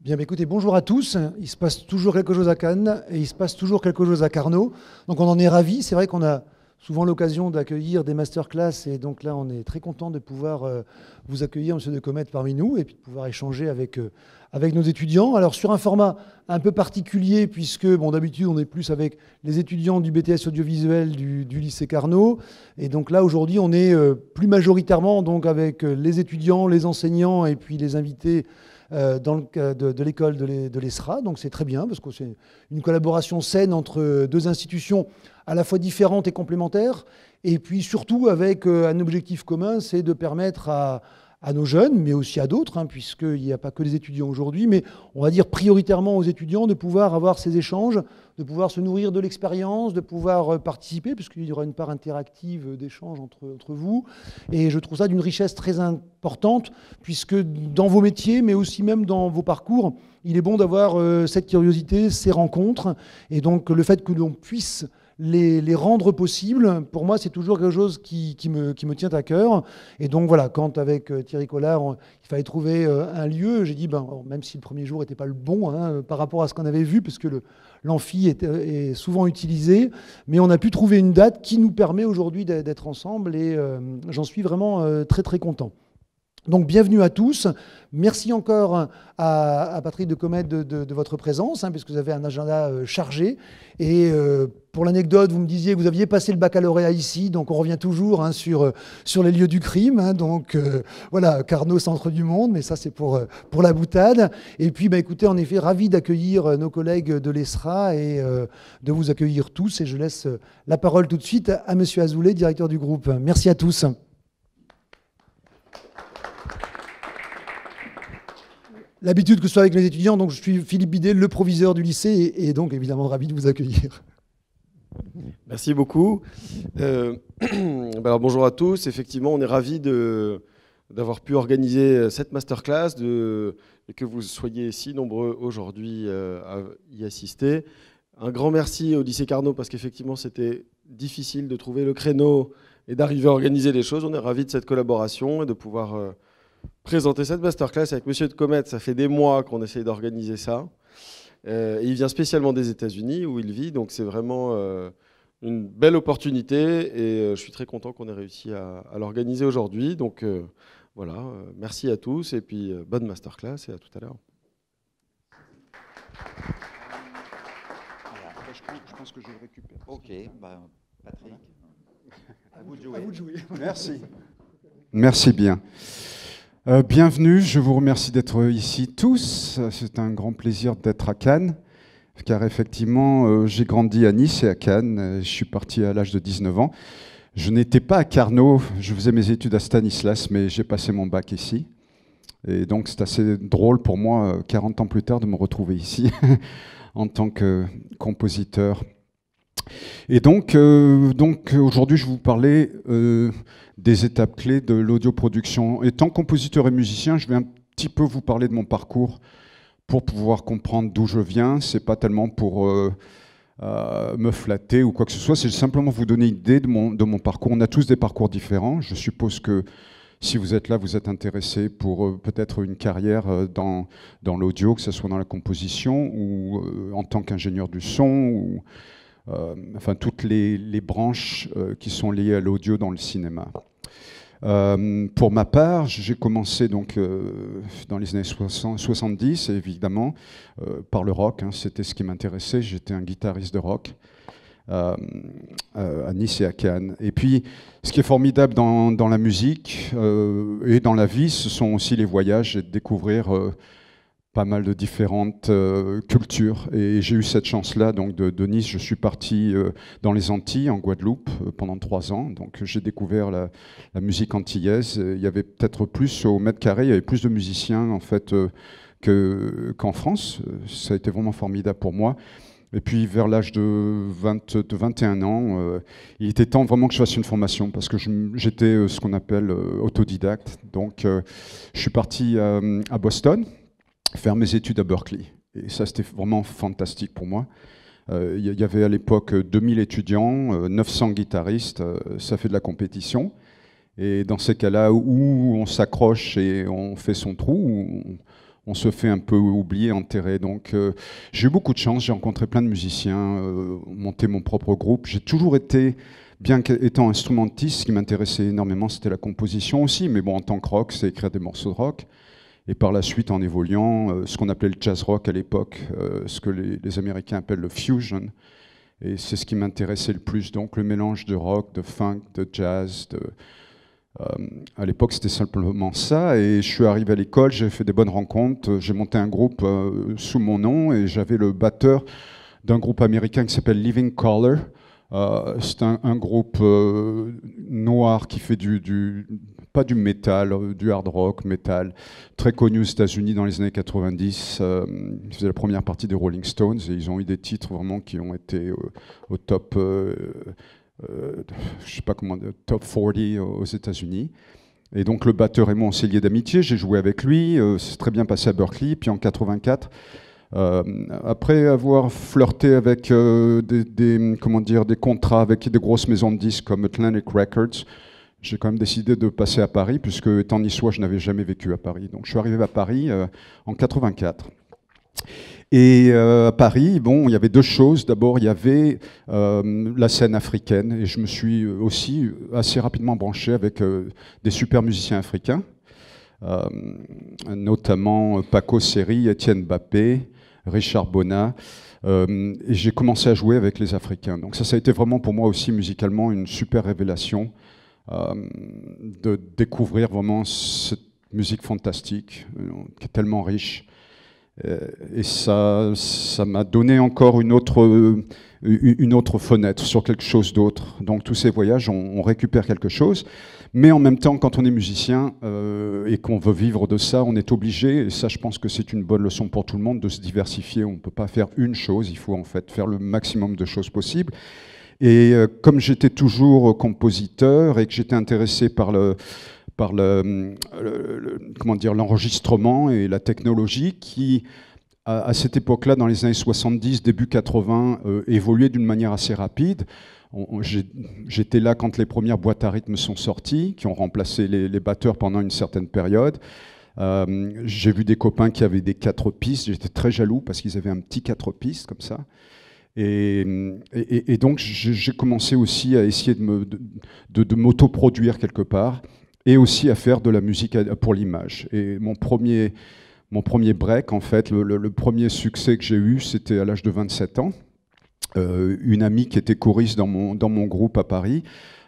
Bien, bah, écoutez, bonjour à tous. Il se passe toujours quelque chose à Cannes et il se passe toujours quelque chose à Carnot. Donc on en est ravi. C'est vrai qu'on a souvent l'occasion d'accueillir des masterclass et donc là on est très content de pouvoir euh, vous accueillir, Monsieur de Comette parmi nous et puis de pouvoir échanger avec, euh, avec nos étudiants. Alors sur un format un peu particulier puisque bon d'habitude on est plus avec les étudiants du BTS audiovisuel du, lycée Carnot et donc là aujourd'hui on est euh, plus majoritairement donc avec les étudiants, les enseignants et puis les invités euh, dans le, de, de l'école de l'ESRA. Donc c'est très bien parce que c'est une collaboration saine entre euh, deux institutions à la fois différentes et complémentaires. Et puis surtout avec euh, un objectif commun, c'est de permettre à, à nos jeunes, mais aussi à d'autres, hein, puisqu'il n'y a pas que les étudiants aujourd'hui, mais on va dire prioritairement aux étudiants de pouvoir avoir ces échanges, de pouvoir se nourrir de l'expérience, de pouvoir euh, participer, puisqu'il y aura une part interactive euh, d'échanges entre, vous. Et je trouve ça d'une richesse très importante, puisque dans vos métiers, mais aussi même dans vos parcours, il est bon d'avoir euh, cette curiosité, ces rencontres, et donc le fait que l'on puisse les, rendre possibles, pour moi, c'est toujours quelque chose qui, me, qui, me, tient à cœur. Et donc voilà, quand avec euh, Thierry Collard, il fallait trouver euh, un lieu, j'ai dit, ben, même si le premier jour n'était pas le bon hein, par rapport à ce qu'on avait vu, puisque l'amphi euh, est, souvent utilisé, mais on a pu trouver une date qui nous permet aujourd'hui d'être ensemble et j'en suis vraiment très très content. Donc bienvenue à tous. Merci encore à, Patrick de Comède de, votre présence, hein, puisque vous avez un agenda chargé. Et pour l'anecdote, vous me disiez que vous aviez passé le baccalauréat ici, donc on revient toujours hein, sur, euh, sur les lieux du crime. Hein, donc euh, voilà, Carnot, centre du monde, mais ça c'est pour, euh, pour la boutade. Et puis bah, écoutez, en effet, ravi d'accueillir nos collègues de l'ESRA et de vous accueillir tous. Et je laisse la parole tout de suite à Monsieur Azoulay, directeur du groupe. Merci à tous. l'habitude que ce soit avec les étudiants. Donc, je suis Philippe Bidet, le proviseur du lycée, et, donc évidemment ravi de vous accueillir. Merci beaucoup. Euh, alors bonjour à tous. Effectivement, on est ravis d'avoir pu organiser euh, cette masterclass de, et que vous soyez si nombreux aujourd'hui euh, à y assister. Un grand merci au lycée Carnot parce qu'effectivement, c'était difficile de trouver le créneau et d'arriver à organiser les choses. On est ravis de cette collaboration et de pouvoir présenter cette masterclass avec Monsieur de Comet. Ça fait des mois qu'on essaye d'organiser ça. Euh, il vient spécialement des États-Unis où il vit, donc c'est vraiment euh, une belle opportunité et euh, je suis très content qu'on ait réussi à, l'organiser aujourd'hui. Donc voilà, merci à tous et puis bonne masterclass et à tout à l'heure. Je, pense que je Ok, bah, Patrick, à vous Merci. Merci bien. Euh, bienvenue, je vous remercie d'être ici tous. C'est un grand plaisir d'être à Cannes, car effectivement, euh, j'ai grandi à Nice et à Cannes. Je suis parti à l'âge de 19 ans. Je n'étais pas à Carnot, je faisais mes études à Stanislas, mais j'ai passé mon bac ici. Et donc c'est assez drôle pour moi, 40 euh, ans plus tard, de me retrouver ici en tant que compositeur et donc, euh, donc aujourd'hui, je vais vous parler euh, des étapes clés de l'audio-production. tant compositeur et musicien, je vais un petit peu vous parler de mon parcours pour pouvoir comprendre d'où je viens. C'est pas tellement pour euh, me flatter ou quoi que ce soit, c'est simplement vous donner une idée de mon, de mon parcours. On a tous des parcours différents. Je suppose que si vous êtes là, vous êtes intéressé pour peut-être une carrière dans, dans l'audio, que ce soit dans la composition ou en tant qu'ingénieur du son ou euh, enfin toutes les, branches euh, qui sont liées à l'audio dans le cinéma. Euh, pour ma part, j'ai commencé donc dans les années 70, évidemment, par le rock. Hein. C'était ce qui m'intéressait. J'étais un guitariste de rock à Nice et à Cannes. Et puis, ce qui est formidable dans, dans la musique et dans la vie, ce sont aussi les voyages et de découvrir pas mal de différentes euh, cultures. Et j'ai eu cette chance-là, donc de, Nice, je suis parti euh, dans les Antilles, en Guadeloupe, euh, pendant trois ans. Donc j'ai découvert la, musique antillaise. Il y avait peut-être plus au mètre carré, il y avait plus de musiciens en fait qu'en France. Ça a été vraiment formidable pour moi. Et puis vers l'âge de, de 21 ans, il était temps vraiment que je fasse une formation parce que j'étais ce qu'on appelle autodidacte. Donc je suis parti à Boston faire mes études à Berkeley. Et ça, c'était vraiment fantastique pour moi. Il euh, y avait à l'époque 2000 euh, étudiants, 900 euh, guitaristes, ça fait de la compétition. Et dans ces cas-là, où on s'accroche et on fait son trou, on, se fait un peu oublier, enterrer. Donc j'ai eu beaucoup de chance, j'ai rencontré plein de musiciens, monter monté mon propre groupe. J'ai toujours été, bien qu'étant instrumentiste, ce qui m'intéressait énormément, c'était la composition aussi, mais bon, en tant que rock, c'est écrire des morceaux de rock. Et par la suite, en évoluant, euh, ce qu'on appelait le jazz rock à l'époque, euh, ce que les, Américains appellent le fusion. Et c'est ce qui m'intéressait le plus, donc le mélange de rock, de funk, de jazz. De, euh, à l'époque, c'était simplement ça. Et je suis arrivé à l'école, j'ai fait des bonnes rencontres, j'ai monté un groupe sous mon nom et j'avais le batteur d'un groupe américain qui s'appelle Living Color. c'est un, groupe noir qui fait du pas du métal, euh, du hard rock, métal, très connu aux États-Unis dans les années 90. Euh, la première partie des Rolling Stones et ils ont eu des titres vraiment qui ont été euh, au, top, euh, je sais pas comment, top 40 aux États-Unis. Et donc le batteur et moi, on s'est d'amitié. J'ai joué avec lui. c'est très bien passé à Berkeley. Puis en 84. après avoir flirté avec des, des, comment dire, des contrats avec des grosses maisons de disques comme Atlantic Records, j'ai quand même décidé de passer à Paris, puisque étant niçois, je n'avais jamais vécu à Paris. Donc je suis arrivé à Paris euh, en 84. Et euh, à Paris, bon, il y avait deux choses. D'abord, il y avait euh, la scène africaine, et je me suis aussi assez rapidement branché avec des super musiciens africains, notamment Paco Seri, Étienne Bappé, Richard Bonnat. et j'ai commencé à jouer avec les Africains. Donc ça, ça a été vraiment pour moi aussi musicalement une super révélation euh, de découvrir vraiment cette musique fantastique, euh, qui est tellement riche. Euh, et ça, ça m'a donné encore une autre, une autre fenêtre sur quelque chose d'autre. Donc tous ces voyages, on, récupère quelque chose. Mais en même temps, quand on est musicien et qu'on veut vivre de ça, on est obligé, et ça je pense que c'est une bonne leçon pour tout le monde, de se diversifier. On ne peut pas faire une chose, il faut en fait faire le maximum de choses possibles. Et euh, comme j'étais toujours compositeur et que j'étais intéressé par le hum, comment dire l'enregistrement et la technologie qui à, cette époque-là, dans les années 70, début 80, euh, évoluait d'une manière assez rapide. J'étais là quand les premières boîtes à rythme sont sorties, qui ont remplacé les, batteurs pendant une certaine période. Hum, j'ai vu des copains qui avaient des quatre pistes. J'étais très jaloux parce qu'ils avaient un petit quatre pistes comme ça. Et, donc j'ai commencé aussi à essayer de, me, de, de, m'autoproduire quelque part et aussi à faire de la musique pour l'image. Et mon premier, mon premier break, en fait, le, premier succès que j'ai eu, c'était à l'âge de 27 ans. Euh, une amie qui était choriste dans mon, dans mon groupe à Paris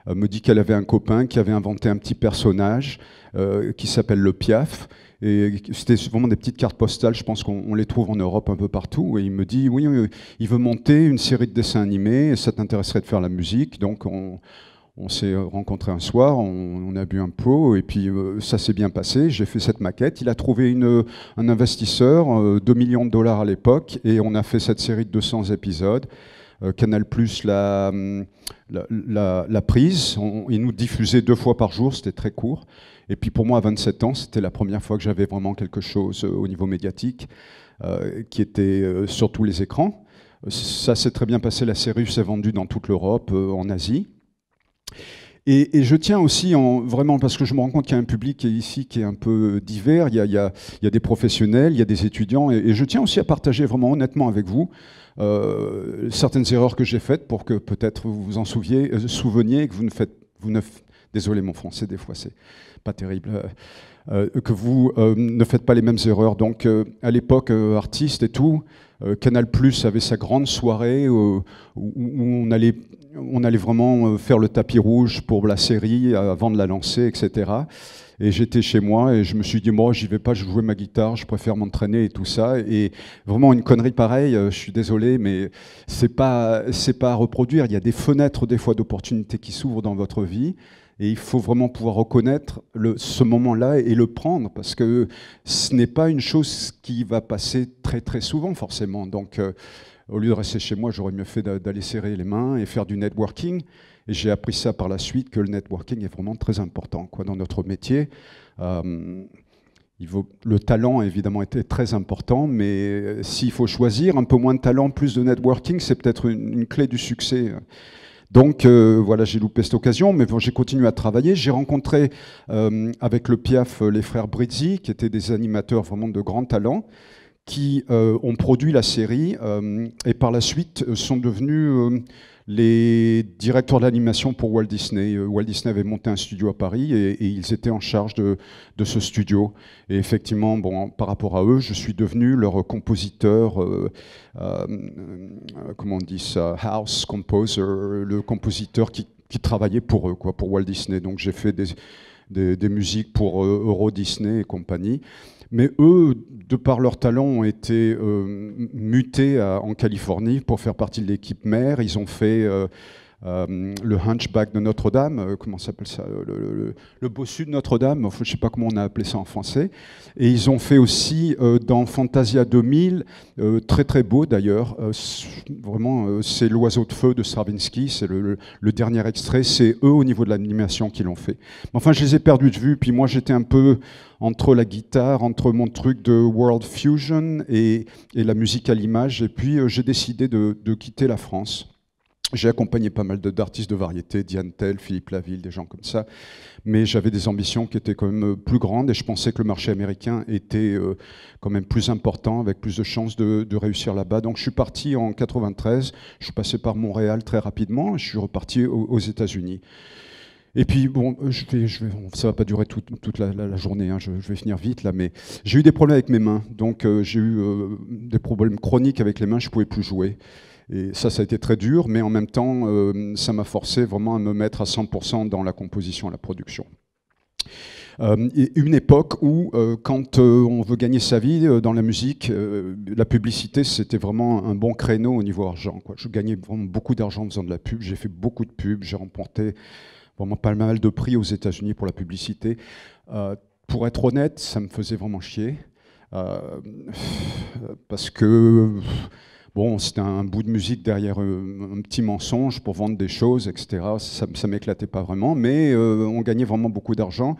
euh, me dit qu'elle avait un copain qui avait inventé un petit personnage euh, qui s'appelle le Piaf et c'était vraiment des petites cartes postales, je pense qu'on les trouve en Europe un peu partout. Et il me dit, oui, il veut monter une série de dessins animés, ça t'intéresserait de faire la musique. Donc on, s'est rencontrés un soir, on, a bu un pot, et puis euh, ça s'est bien passé. J'ai fait cette maquette. Il a trouvé un investisseur, 2 euh, millions de dollars à l'époque, et on a fait cette série de 200 épisodes. Euh, Canal Plus la, hum, la, prise, il nous diffusait deux fois par jour, c'était très court. Et puis pour moi, à 27 ans, c'était la première fois que j'avais vraiment quelque chose euh, au niveau médiatique euh, qui était euh, sur tous les écrans. Ça s'est très bien passé, la série s'est vendue dans toute l'Europe, en Asie. Et, je tiens aussi, en, vraiment, parce que je me rends compte qu'il y a un public est ici qui est un peu divers, il y a, des professionnels, il y a des étudiants, et, je tiens aussi à partager vraiment honnêtement avec vous certaines erreurs que j'ai faites pour que peut-être vous vous en souveniez et que vous ne faites... Vous ne, désolé mon français, des fois c'est pas terrible. Euh, euh, que vous euh, ne faites pas les mêmes erreurs. Donc, à l'époque, artiste et tout, Canal Plus avait sa grande soirée où, on allait, on allait vraiment faire le tapis rouge pour la série avant de la lancer, etc. Et j'étais chez moi et je me suis dit, moi, j'y vais pas, je jouais ma guitare, je préfère m'entraîner et tout ça. Et vraiment, une connerie pareille, je suis désolé, mais c'est pas, c'est pas à reproduire. Il y a des fenêtres, des fois, d'opportunités qui s'ouvrent dans votre vie. Et il faut vraiment pouvoir reconnaître le, ce moment-là et le prendre, parce que ce n'est pas une chose qui va passer très très souvent forcément. Donc euh, au lieu de rester chez moi, j'aurais mieux fait d'aller serrer les mains et faire du networking. Et j'ai appris ça par la suite, que le networking est vraiment très important quoi, dans notre métier. Euh, il le talent, évidemment, était très important, mais euh, s'il faut choisir un peu moins de talent, plus de networking, c'est peut-être une, une, clé du succès. Donc euh, voilà, j'ai loupé cette occasion, mais j'ai continué à travailler. J'ai rencontré euh, avec le PIAF euh, les frères Brizzi, qui étaient des animateurs vraiment de grand talent qui ont produit la série et par la suite sont devenus les directeurs de l'animation pour Walt Disney. Euh, Walt Disney avait monté un studio à Paris et, ils étaient en charge de, ce studio. Et effectivement, bon, par rapport à eux, je suis devenu leur compositeur, euh, euh, comment on dit ça, house composer, le compositeur qui, travaillait pour eux, quoi, pour Walt Disney. Donc j'ai fait des, des musiques pour Euro Disney et compagnie. Mais eux, de par leur talent, ont été euh, mutés en Californie pour faire partie de l'équipe mère. Ils ont fait euh, euh, le Hunchback de Notre-Dame, euh, comment s'appelle ça, le, bossu de Notre-Dame, je ne sais pas comment on a appelé ça en français. Et ils ont fait aussi euh, dans Fantasia 2000, très très beau d'ailleurs, vraiment c'est l'oiseau de feu de Stravinsky, c'est le, dernier extrait, c'est eux au niveau de l'animation qui l'ont fait. enfin, je les ai perdus de vue, puis moi j'étais un peu entre la guitare, entre mon truc de World Fusion et, la musique à l'image. Et puis j'ai décidé de, quitter la France j'ai accompagné pas mal d'artistes de variété, Diane Tell, Philippe Laville, des gens comme ça. Mais j'avais des ambitions qui étaient quand même euh, plus grandes et je pensais que le marché américain était euh, quand même plus important, avec plus de chances de, réussir là-bas. Donc je suis parti en 93, je suis passé par Montréal très rapidement et je suis reparti aux, États-Unis. Et puis, bon, je je vais, ça ne va pas durer toute la, journée, hein. je, vais finir vite là, mais j'ai eu des problèmes avec mes mains. Donc, euh, j'ai eu des problèmes chroniques avec les mains, je ne pouvais plus jouer. Et ça, ça a été très dur, mais en même temps, euh, ça m'a forcé vraiment à me mettre à 100% dans la composition, la production. Euh, une époque où, euh, quand on veut gagner sa vie dans la musique, la publicité, c'était vraiment un bon créneau au niveau argent. Je gagnais vraiment beaucoup d'argent en faisant de la pub, j'ai fait beaucoup de pubs, j'ai remporté vraiment pas mal de prix aux États-Unis pour la publicité. pour être honnête, ça me faisait vraiment chier. parce que Bon, c'était un bout de musique derrière euh, un petit mensonge pour vendre des choses, etc. Ça, ça m'éclatait pas vraiment, mais euh, on gagnait vraiment beaucoup d'argent.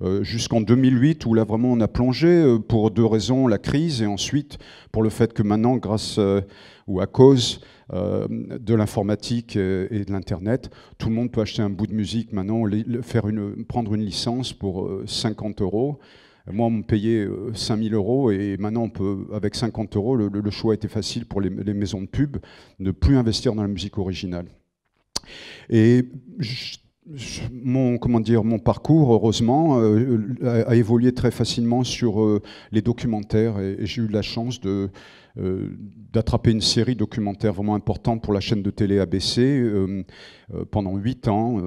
Euh, jusqu'en 2008 où là vraiment on a plongé pour deux raisons, la crise et ensuite pour le fait que maintenant grâce ou à cause de l'informatique et de l'Internet, tout le monde peut acheter un bout de musique maintenant, faire une, prendre une licence pour 50 euros. Moi, on me payait 5000 euh, euros et maintenant, on peut, avec 50 euros, le, choix était facile pour les, maisons de pub de plus investir dans la musique originale. Et mon, comment dire, mon parcours, heureusement, euh, a, évolué très facilement sur euh, les documentaires et, j'ai eu la chance de, d'attraper une série documentaire vraiment importante pour la chaîne de télé ABC pendant 8 ans,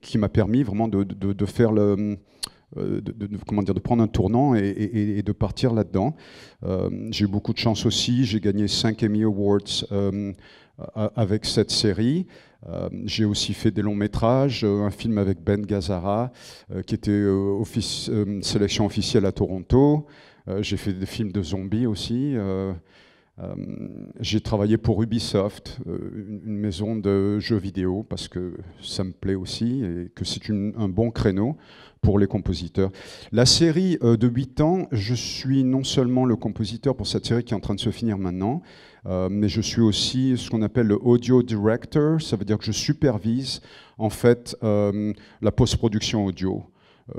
qui m'a permis vraiment de faire le euh, de, comment dire, de prendre un tournant et, de partir là-dedans. Euh, j'ai eu beaucoup de chance aussi, j'ai gagné 5 Emmy Awards euh, avec cette série. j'ai aussi fait des longs métrages, un film avec Ben Gazzara qui était sélection officielle à Toronto. j'ai fait des films de zombies aussi. j'ai travaillé pour Ubisoft, une maison de jeux vidéo, parce que ça me plaît aussi et que c'est un bon créneau pour les compositeurs. La série euh, de 8 ans, je suis non seulement le compositeur pour cette série qui est en train de se finir maintenant, euh, mais je suis aussi ce qu'on appelle le audio director, ça veut dire que je supervise en fait euh, la post-production audio.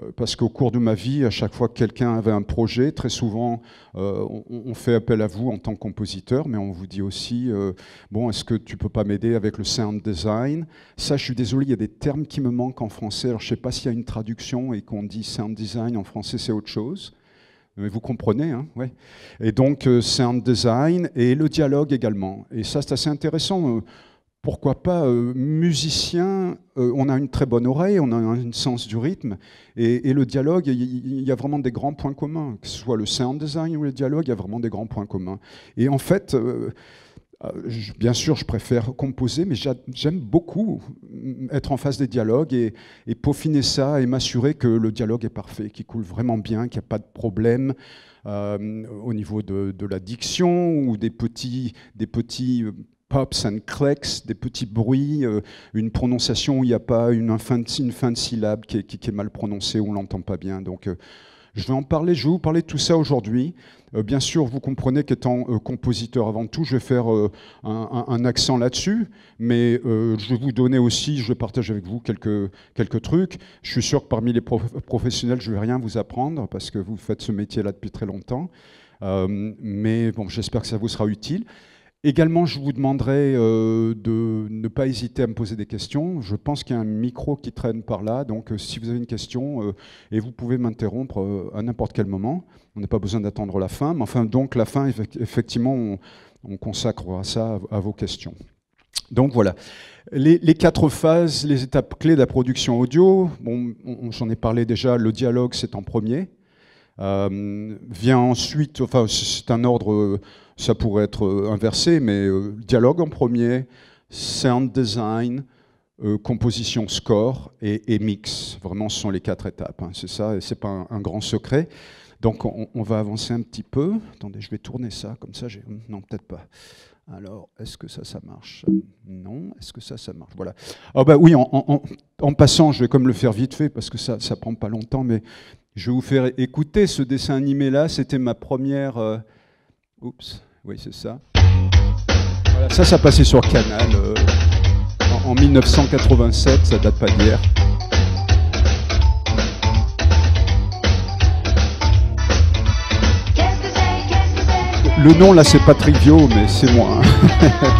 Euh, parce qu'au cours de ma vie, à chaque fois que quelqu'un avait un projet, très souvent, euh, on, fait appel à vous en tant que compositeur, mais on vous dit aussi, euh, bon, est-ce que tu peux pas m'aider avec le sound design Ça, je suis désolé, il y a des termes qui me manquent en français. Alors, je ne sais pas s'il y a une traduction et qu'on dit sound design en français, c'est autre chose. Mais vous comprenez, hein Et donc, sound design et le dialogue également. Et ça, c'est assez intéressant pourquoi pas euh, musicien, euh, on a une très bonne oreille, on a un sens du rythme, et, le dialogue, il y, a vraiment des grands points communs, que ce soit le sound design ou le dialogue, il y a vraiment des grands points communs. Et en fait, euh, bien sûr, je préfère composer, mais j'aime beaucoup être en face des dialogues et, peaufiner ça et m'assurer que le dialogue est parfait, qu'il coule vraiment bien, qu'il n'y a pas de problème. au niveau de, de, la diction ou des petits, des petits pops and clicks, des petits bruits, euh, une prononciation où il n'y a pas une fin, de, fin de syllabe qui est, mal prononcée, on ne l'entend pas bien. Donc euh, je vais en parler, je vais vous parler de tout ça aujourd'hui. Euh, bien sûr, vous comprenez qu'étant compositeur avant tout, je vais faire un, accent là-dessus, mais je vais vous donner aussi, je vais partager avec vous quelques, quelques trucs. Je suis sûr que parmi les professionnels, je ne vais rien vous apprendre parce que vous faites ce métier-là depuis très longtemps. mais bon, j'espère que ça vous sera utile. Également, je vous demanderai euh, de ne pas hésiter à me poser des questions. Je pense qu'il y a un micro qui traîne par là, donc euh, si vous avez une question, euh, et vous pouvez m'interrompre à n'importe quel moment. On n'a pas besoin d'attendre la fin, mais enfin, donc la fin, effectivement, on, consacre consacrera ça à, vos questions. Donc voilà, les, les, quatre phases, les étapes clés de la production audio, bon, j'en ai parlé déjà, le dialogue c'est en premier, vient ensuite, enfin c'est un ordre ça pourrait être euh, inversé, mais euh, dialogue en premier, sound design, euh, composition, score et, mix. Vraiment, ce sont les quatre étapes. Hein. C'est ça, et c'est pas un, grand secret. Donc, on, va avancer un petit peu. Attendez, je vais tourner ça, comme ça, Non, peut-être pas. Alors, est-ce que ça, ça marche Non. Est-ce que ça, ça marche Voilà. Ah bah oui, en, passant, je vais comme le faire vite fait, parce que ça, ça prend pas longtemps, mais je vais vous faire écouter ce dessin animé-là. C'était ma première... Oups. Oui, c'est ça. Voilà, ça, ça passait sur Canal euh, en, 1987, ça date pas d'hier. Le nom là c'est pas Trivio mais c'est moi. Hein.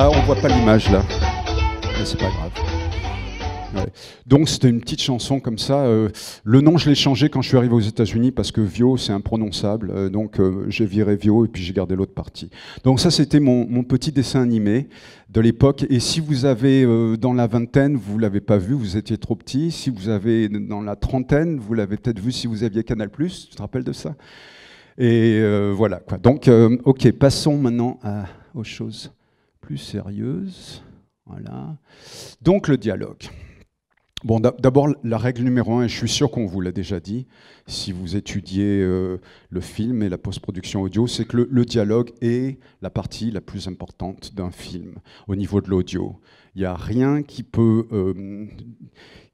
Oh. Ah on voit pas l'image là. Mais c'est pas grave. Donc c'était une petite chanson comme ça. Euh, le nom, je l'ai changé quand je suis arrivé aux États-Unis parce que Vio, c'est imprononçable. Euh, donc euh, j'ai viré Vio et puis j'ai gardé l'autre partie. Donc ça, c'était mon, petit dessin animé de l'époque. Et si vous avez dans la vingtaine, vous ne l'avez pas vu, vous étiez trop petit. Si vous avez dans la trentaine, vous l'avez peut-être vu si vous aviez Canal+. Tu te rappelles de ça et voilà. Quoi. Donc, ok, passons maintenant aux choses plus sérieuses. Voilà. Donc, le dialogue d'abord, la règle numéro un, et je suis sûr qu'on vous l'a déjà dit, si vous étudiez euh, le film et la post-production audio, c'est que le, dialogue est la partie la plus importante d'un film au niveau de l'audio. Il n'y a rien euh,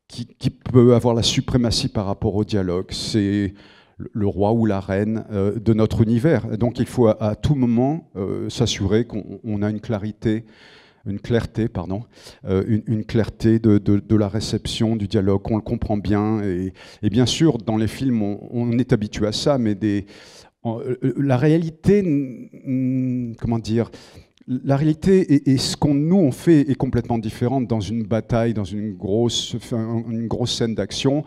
qui peut, avoir la suprématie par rapport au dialogue. C'est le roi ou la reine euh, de notre univers. Donc il faut à, tout moment s'assurer qu'on a une clarité une clarté, pardon, euh, une, clarté de, la réception, du dialogue, on le comprend bien. Et, bien sûr, dans les films, on, est habitué à ça, mais euh, euh, la réalité, comment dire, la réalité et, ce qu'on nous on fait est complètement différente dans une bataille, dans une grosse, une grosse scène d'action.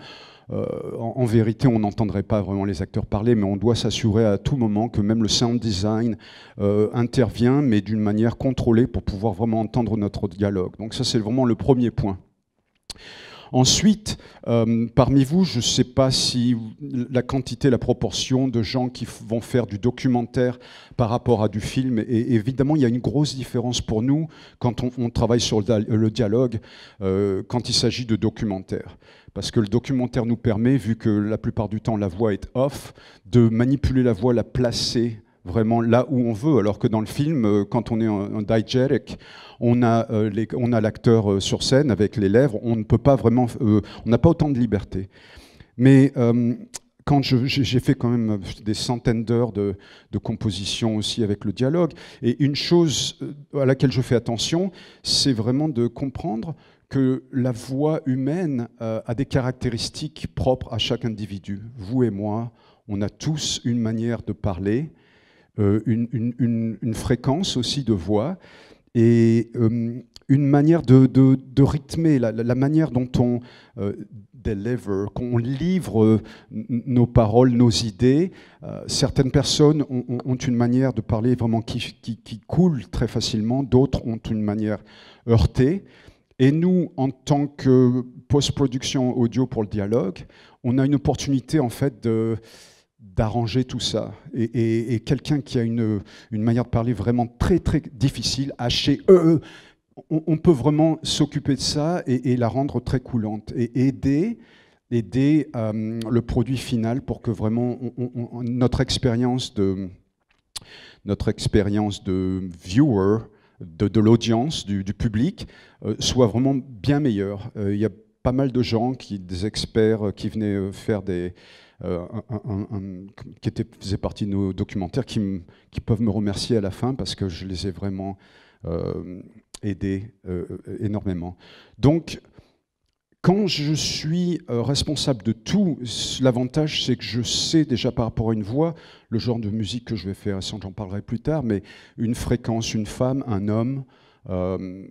Euh, en, vérité, on n'entendrait pas vraiment les acteurs parler, mais on doit s'assurer à tout moment que même le sound design euh, intervient, mais d'une manière contrôlée pour pouvoir vraiment entendre notre dialogue. Donc ça, c'est vraiment le premier point. Ensuite, euh, parmi vous, je ne sais pas si la quantité, la proportion de gens qui vont faire du documentaire par rapport à du film, et évidemment, il y a une grosse différence pour nous quand on, travaille sur le, dialogue, quand il s'agit de documentaire parce que le documentaire nous permet, vu que la plupart du temps la voix est off, de manipuler la voix, la placer vraiment là où on veut, alors que dans le film, euh, quand on est en, diegetic, on a, euh, l'acteur euh, sur scène avec les lèvres, on ne peut pas vraiment, on n'a pas autant de liberté. Mais quand j'ai fait quand même des centaines d'heures de, de, composition aussi avec le dialogue, et une chose à laquelle je fais attention, c'est vraiment de comprendre que la voix humaine euh, a des caractéristiques propres à chaque individu. Vous et moi, on a tous une manière de parler, euh, une, fréquence aussi de voix et euh, une manière de, rythmer, la, manière dont on deliver, qu'on livre nos paroles, nos idées. certaines personnes ont, une manière de parler vraiment qui coule très facilement, d'autres ont une manière heurtée. Et nous, en tant que post-production audio pour le dialogue, on a une opportunité en fait de d'arranger tout ça. Et, quelqu'un qui a une, une, manière de parler vraiment très très difficile, haché, euh, e, on, on, peut vraiment s'occuper de ça et, la rendre très coulante et aider aider euh, le produit final pour que vraiment notre expérience de notre expérience de viewer de, l'audience, du, public, euh, soit vraiment bien meilleur. Euh, il y a pas mal de gens, qui, des experts euh, qui venaient faire des... qui étaient, faisaient partie de nos documentaires, qui, qui, peuvent me remercier à la fin parce que je les ai vraiment aidés énormément. Donc, quand je suis euh, responsable de tout, l'avantage c'est que je sais déjà par rapport à une voix le genre de musique que je vais faire, j'en parlerai plus tard, mais une fréquence, une femme, un homme, euh,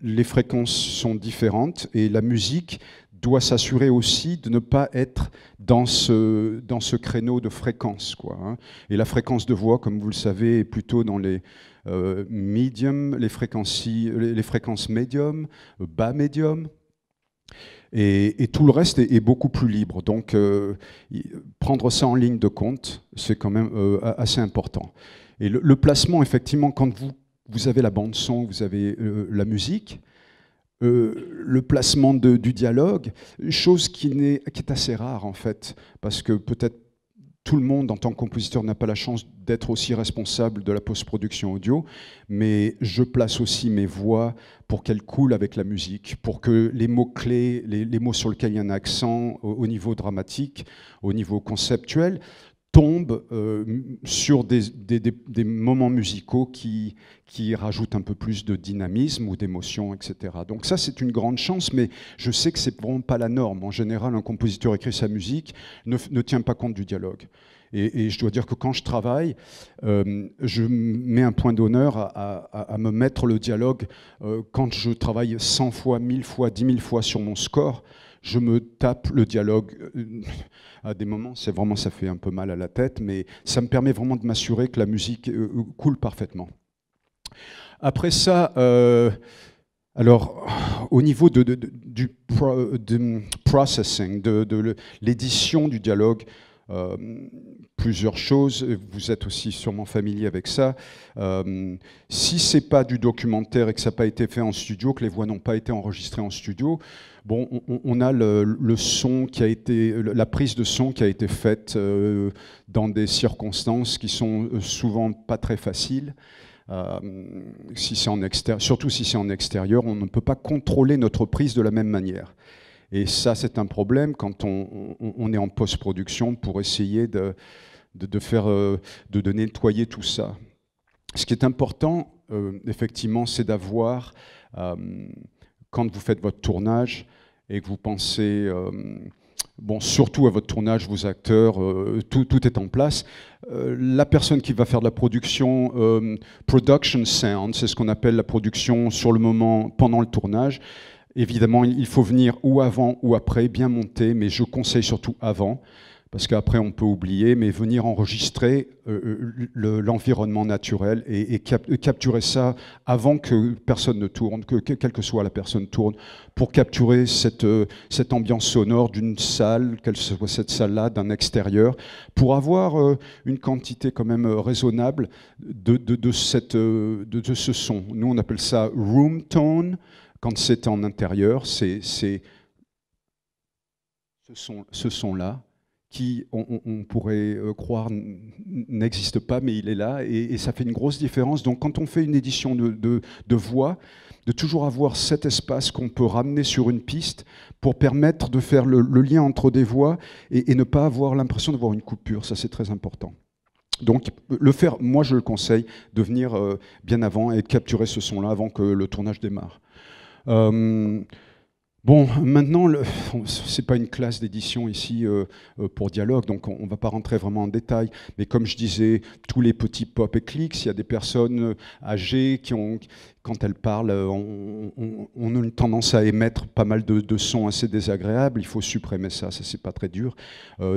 les fréquences sont différentes et la musique doit s'assurer aussi de ne pas être dans ce, créneau de fréquence. Hein. Et la fréquence de voix, comme vous le savez, est plutôt dans les euh, medium, les, les fréquences médium, bas médium, et, tout le reste est, beaucoup plus libre. Donc, euh, prendre ça en ligne de compte, c'est quand même euh, assez important. Et le, placement, effectivement, quand vous, vous avez la bande-son, vous avez euh, la musique, le placement du dialogue, chose qui, est, qui est assez rare, en fait, parce que peut-être tout le monde en tant que compositeur n'a pas la chance d'être aussi responsable de la post-production audio, mais je place aussi mes voix pour qu'elles coulent avec la musique, pour que les mots-clés, les, mots sur lesquels il y a un accent au niveau dramatique, au niveau conceptuel, tombe euh, sur des, moments musicaux qui, qui rajoutent un peu plus de dynamisme ou d'émotion, etc. Donc ça, c'est une grande chance, mais je sais que c'est vraiment pas la norme. En général, un compositeur écrit sa musique, ne, ne tient pas compte du dialogue. Et, je dois dire que quand je travaille, euh, je mets un point d'honneur à, à, me mettre le dialogue. Euh, quand je travaille 100 fois, 1000 fois, 10 000 fois sur mon score, je me tape le dialogue euh, à des moments, c'est vraiment ça fait un peu mal à la tête, mais ça me permet vraiment de m'assurer que la musique euh, euh, coule parfaitement. Après ça, alors au niveau du processing, de, l'édition du dialogue, plusieurs choses. Vous êtes aussi sûrement familier avec ça. Euh, si c'est pas du documentaire et que ça n'a pas été fait en studio, que les voix n'ont pas été enregistrées en studio, on, a le, son qui a été, la prise de son qui a été faite euh, dans des circonstances qui sont euh, souvent pas très faciles. Euh, surtout si c'est en extérieur, on ne peut pas contrôler notre prise de la même manière. Et ça, c'est un problème quand on, est en post-production pour essayer de, nettoyer tout ça. Ce qui est important, effectivement, c'est d'avoir, quand vous faites votre tournage, et que vous pensez, euh, bon, surtout à votre tournage, vos acteurs, euh, tout, tout, est en place. Euh, la personne qui va faire de la production, production sound, c'est ce qu'on appelle la production sur le moment, pendant le tournage. Évidemment, il faut venir ou avant ou après, bien monter, mais je conseille surtout avant parce qu'après on peut oublier, mais venir enregistrer euh, euh, l'environnement naturel et, euh, capturer ça avant que personne ne tourne, que, quelle que soit la personne tourne, pour capturer cette, ambiance sonore d'une salle, quelle soit cette salle-là, d'un extérieur, pour avoir une quantité quand même raisonnable de, de de ce son. Nous on appelle ça room tone, quand c'est en intérieur, c'est ce son-là on, pourrait euh, croire, n'existe pas, mais il est là, et, ça fait une grosse différence. Donc quand on fait une édition de, de, voix, de toujours avoir cet espace qu'on peut ramener sur une piste pour permettre de faire le, lien entre des voix et, ne pas avoir l'impression d'avoir une coupure. Ça, c'est très important. Donc, le faire, moi, je le conseille de venir euh, bien avant et de capturer ce son-là avant que le tournage démarre. Euh, Bon, maintenant, ce n'est pas une classe d'édition ici euh, euh, pour dialogue, donc on ne va pas rentrer vraiment en détail. Mais comme je disais, tous les petits pop et clics, il y a des personnes euh, âgées qui ont, quand elles parlent, on, a une tendance à émettre pas mal de, sons assez désagréables. Il faut supprimer ça, ça c'est pas très dur.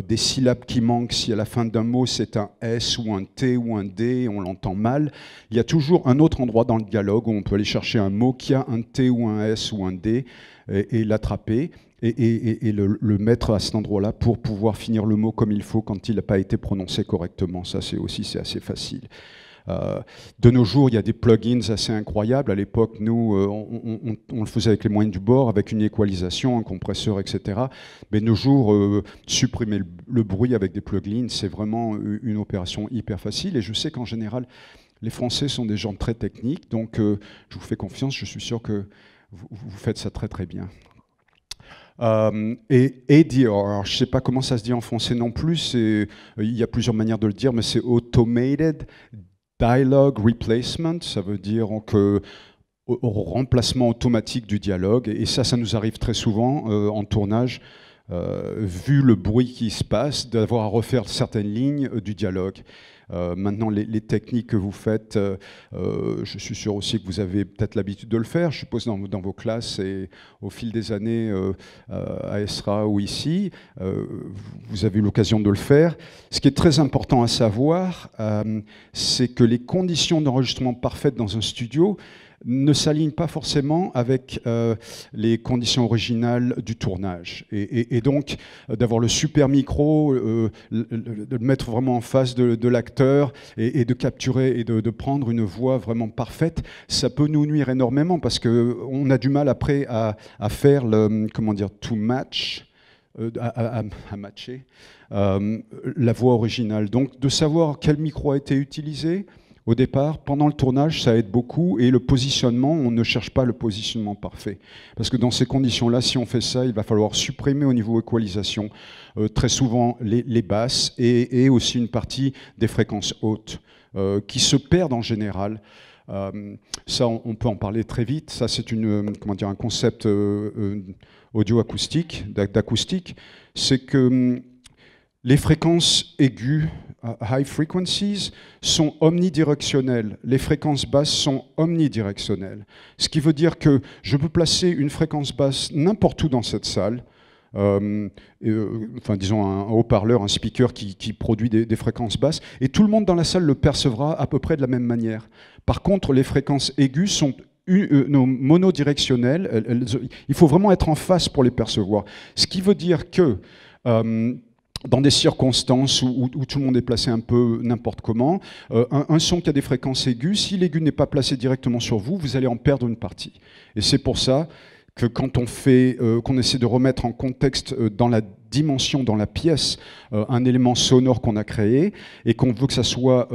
des syllabes qui manquent, si à la fin d'un mot c'est un S ou un T ou un D, on l'entend mal. Il y a toujours un autre endroit dans le dialogue où on peut aller chercher un mot qui a un T ou un S ou un D et, l'attraper et, le, mettre à cet endroit-là pour pouvoir finir le mot comme il faut quand il n'a pas été prononcé correctement. Ça, c'est aussi c'est assez facile. Euh, de nos jours, il y a des plugins assez incroyables. À l'époque, nous, euh, on, le faisait avec les moyens du bord, avec une équalisation, un compresseur, etc. Mais de nos jours, euh, supprimer le, bruit avec des plugins, c'est vraiment une opération hyper facile. Et je sais qu'en général, les Français sont des gens très techniques, donc je vous fais confiance. Je suis sûr que vous, faites ça très très bien. Euh, et ADR, je ne sais pas comment ça se dit en français non plus, il y a plusieurs manières de le dire, mais c'est Automated Dialogue Replacement, ça veut dire que remplacement automatique du dialogue, et ça, ça nous arrive très souvent euh, en tournage, euh, vu le bruit qui se passe, d'avoir à refaire certaines lignes du dialogue. Euh, maintenant, les, techniques que vous faites, euh, euh, je suis sûr aussi que vous avez peut-être l'habitude de le faire. Je suppose dans, dans, vos classes et au fil des années à Esra ou ici, vous avez eu l'occasion de le faire. Ce qui est très important à savoir, c'est que les conditions d'enregistrement parfaites dans un studio, ne s'aligne pas forcément avec euh, les conditions originales du tournage. Et, donc, euh, d'avoir le super micro, euh, de le mettre vraiment en face de, l'acteur et, de capturer et de, prendre une voix vraiment parfaite, ça peut nous nuire énormément parce qu'on a du mal après à, faire le, comment dire, to match. À, matcher la voix originale. Donc de savoir quel micro a été utilisé, au départ, pendant le tournage, ça aide beaucoup. Et le positionnement, on ne cherche pas le positionnement parfait. Parce que dans ces conditions-là, si on fait ça, il va falloir supprimer au niveau équalisation euh, très souvent les, basses et, aussi une partie des fréquences hautes euh, qui se perdent en général. Euh, ça, on, peut en parler très vite. Ça, c'est une, comment dire, un concept audio-acoustique, d'acoustique. C'est que hum, les fréquences aiguës, uh, high frequencies, sont omnidirectionnelles. Les fréquences basses sont omnidirectionnelles. Ce qui veut dire que je peux placer une fréquence basse n'importe où dans cette salle. Euh, euh, enfin, disons un, haut-parleur, un speaker qui, produit des, fréquences basses, et tout le monde dans la salle le percevra à peu près de la même manière. Par contre, les fréquences aiguës sont euh, monodirectionnelles. il faut vraiment être en face pour les percevoir. Ce qui veut dire que dans des circonstances où, tout le monde est placé un peu n'importe comment, euh, un, son qui a des fréquences aiguës, si l'aigu n'est pas placé directement sur vous, vous allez en perdre une partie. Et c'est pour ça que quand on fait, euh, qu'on essaie de remettre en contexte euh, dans la dimension, dans la pièce, euh, un élément sonore qu'on a créé et qu'on veut que ça soit,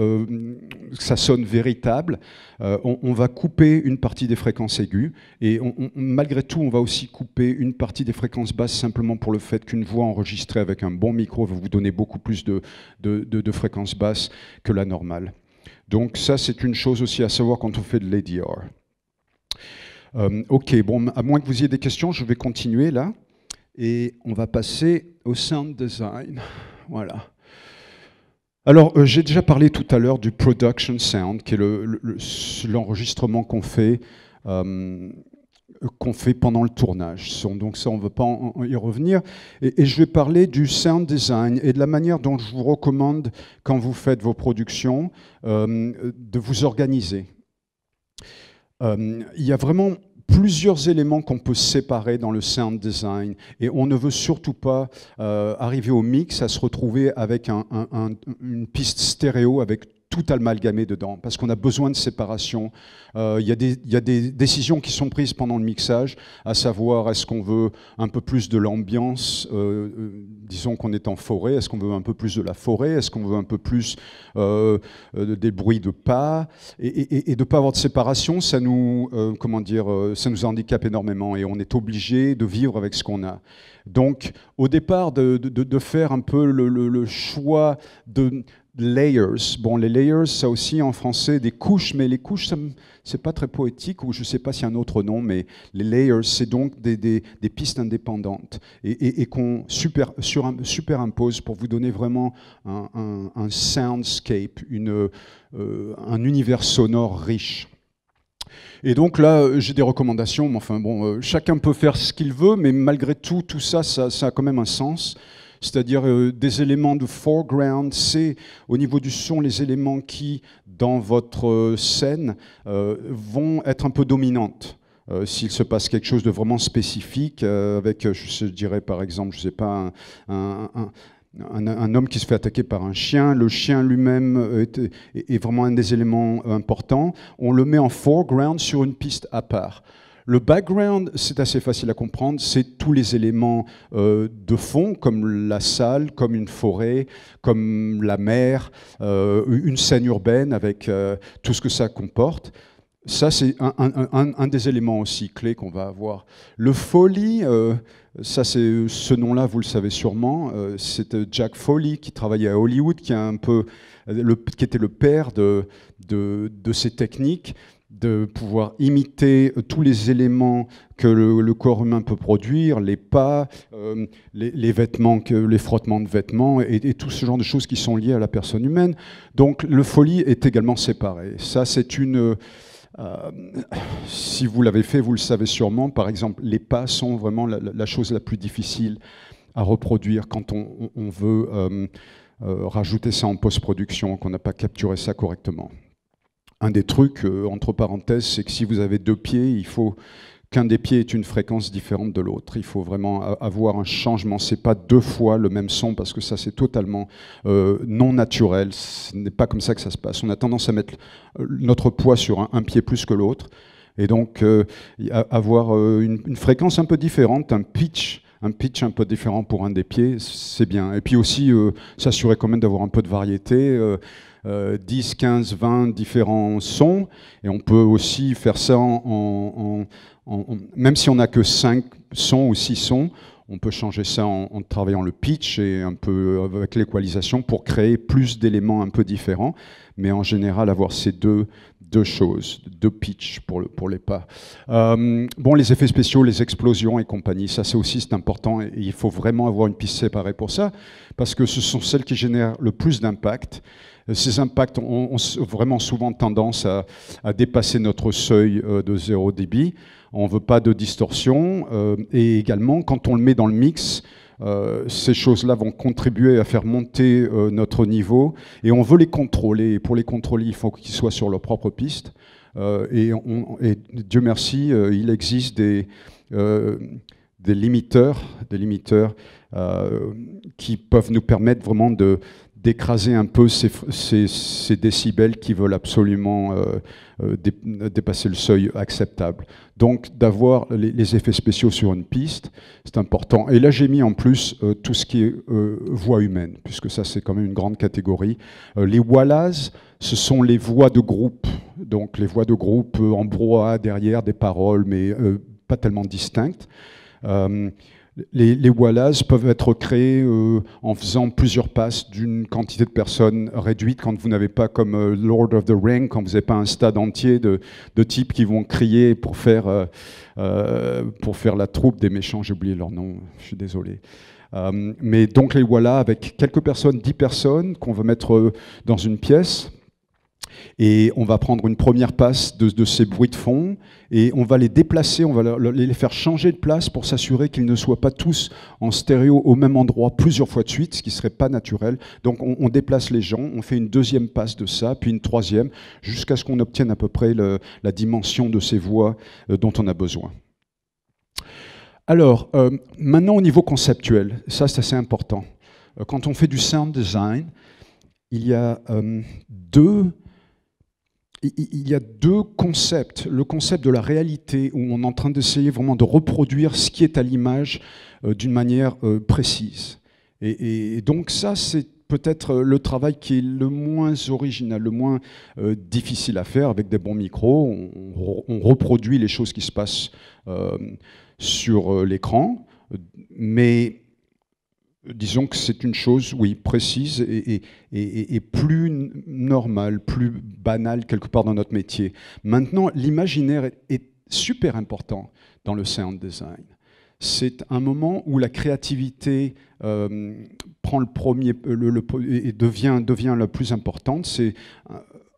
ça sonne véritable, on, va couper une partie des fréquences aiguës et malgré tout, on va aussi couper une partie des fréquences basses simplement pour le fait qu'une voix enregistrée avec un bon micro va vous donner beaucoup plus de, de, de fréquences basses que la normale. Donc ça, c'est une chose aussi à savoir quand on fait de l'ADR. Euh, ok, bon, à moins que vous ayez des questions, je vais continuer là. Et on va passer au sound design. Voilà. Alors, euh, j'ai déjà parlé tout à l'heure du production sound, qui est l'enregistrement le, qu'on fait, euh, fait, pendant le tournage. Donc ça, on ne veut pas y revenir. Et, je vais parler du sound design et de la manière dont je vous recommande, quand vous faites vos productions, euh, de vous organiser. Euh, il y a vraiment plusieurs éléments qu'on peut séparer dans le sound design et on ne veut surtout pas euh, arriver au mix à se retrouver avec une piste stéréo avec tout amalgamé dedans, parce qu'on a besoin de séparation. Euh, il euh, y, y, a des décisions qui sont prises pendant le mixage, à savoir est-ce qu'on veut un peu plus de l'ambiance, euh, euh, disons qu'on est en forêt, est-ce qu'on veut un peu plus de la forêt, est-ce qu'on veut un peu plus euh, des bruits de pas, et, de pas avoir de séparation, ça nous, comment dire, ça nous handicape énormément, et on est obligé de vivre avec ce qu'on a. Donc, au départ, de, de, faire un peu le, le choix de, layers. Bon, les layers, ça aussi en français, des couches, mais les couches, c'est pas très poétique, ou je sais pas s'il y a un autre nom, mais les layers, c'est donc des, pistes indépendantes et, qu'on super, sur, superimpose pour vous donner vraiment un, soundscape, euh, un univers sonore riche. Et donc là, euh, j'ai des recommandations, mais enfin bon, euh, chacun peut faire ce qu'il veut, mais malgré tout, tout ça, ça a quand même un sens c'est-à-dire euh, des éléments de foreground, c'est au niveau du son les éléments qui, dans votre euh, scène, euh, vont être un peu dominantes. s'il se passe quelque chose de vraiment spécifique, avec, je dirais par exemple, je sais pas, un, homme qui se fait attaquer par un chien, le chien lui-même est, vraiment un des éléments importants, on le met en foreground sur une piste à part. Le background, c'est assez facile à comprendre, c'est tous les éléments euh, de fond, comme la salle, comme une forêt, comme la mer, euh, une scène urbaine avec euh, tout ce que ça comporte. Ça, c'est un, des éléments aussi clés qu'on va avoir. Le Foley, ça c'est ce nom-là, vous le savez sûrement, c'est Jack Foley qui travaillait à Hollywood, qui, a un peu, qui était le père de, de, de ces techniques de pouvoir imiter euh, tous les éléments que le, corps humain peut produire, les pas, euh, les, vêtements, les frottements de vêtements et, tout ce genre de choses qui sont liées à la personne humaine. Donc le folie est également séparé. Ça, c'est une... Euh, si vous l'avez fait, vous le savez sûrement. Par exemple, les pas sont vraiment la, chose la plus difficile à reproduire quand on, veut rajouter ça en post-production, qu'on n'a pas capturé ça correctement un des trucs, euh, entre parenthèses, c'est que si vous avez deux pieds, il faut qu'un des pieds ait une fréquence différente de l'autre. Il faut vraiment avoir un changement. C'est pas deux fois le même son parce que ça c'est totalement euh, non naturel. Ce n'est pas comme ça que ça se passe. On a tendance à mettre euh, notre poids sur un, pied plus que l'autre et donc avoir une, fréquence un peu différente, un pitch. Un pitch un peu différent pour un des pieds, c'est bien. Et puis aussi, s'assurer quand même d'avoir un peu de variété 10, 15, 20 différents sons. Et on peut aussi faire ça en, même si on n'a que 5 sons ou 6 sons, on peut changer ça en, travaillant le pitch et un peu avec l'équalisation pour créer plus d'éléments un peu différents. Mais en général, avoir ces deux, deux choses, deux pitch pour, pour les pas. Euh, bon, les effets spéciaux, les explosions et compagnie, ça c'est aussi c'est important il faut vraiment avoir une piste séparée pour ça parce que ce sont celles qui génèrent le plus d'impact euh, ces impacts ont, vraiment souvent tendance à, dépasser notre seuil euh, de zéro débit. On ne veut pas de distorsion. Euh, et également, quand on le met dans le mix, ces choses-là vont contribuer à faire monter notre niveau et on veut les contrôler. Et pour les contrôler, il faut qu'ils soient sur leur propre piste. et, on, Dieu merci, il existe des, des limiteurs, des limiteurs qui peuvent nous permettre vraiment de, d'écraser un peu ces, décibels qui veulent absolument euh, euh, dépasser le seuil acceptable. Donc d'avoir les, effets spéciaux sur une piste, c'est important. Et là j'ai mis en plus euh, tout ce qui est voix humaine, puisque ça c'est quand même une grande catégorie. les wallas, ce sont les voix de groupe, donc les voix de groupe en brouhaha derrière des paroles, mais pas tellement distinctes les, wallahs peuvent être créés euh, en faisant plusieurs passes d'une quantité de personnes réduite quand vous n'avez pas comme euh, Lord of the Ring, quand vous n'avez pas un stade entier de, types qui vont crier euh, pour faire, la troupe des méchants. J'ai oublié leur nom, je suis désolé. mais donc les wallahs avec quelques personnes, dix personnes qu'on veut mettre dans une pièce et on va prendre une première passe de, ces bruits de fond et on va les déplacer, on va les faire changer de place pour s'assurer qu'ils ne soient pas tous en stéréo au même endroit plusieurs fois de suite, ce qui ne serait pas naturel. Donc on, déplace les gens, on fait une deuxième passe de ça, puis une troisième, jusqu'à ce qu'on obtienne à peu près la dimension de ces voix euh, dont on a besoin. Alors, euh, maintenant au niveau conceptuel, ça c'est assez important. Euh, quand on fait du sound design, il y a deux il y a deux concepts. Le concept de la réalité, où on est en train d'essayer vraiment de reproduire ce qui est à l'image euh, d'une manière euh, précise. Et, donc ça, c'est peut-être euh, le travail qui est le moins original, le moins difficile à faire avec des bons micros. On, reproduit les choses qui se passent sur l'écran, mais disons que c'est une chose, oui, précise et, et, plus normale, plus banale quelque part dans notre métier. Maintenant, l'imaginaire est super important dans le sound design. C'est un moment où la créativité euh, prend le premier euh, et devient, devient la plus importante. C'est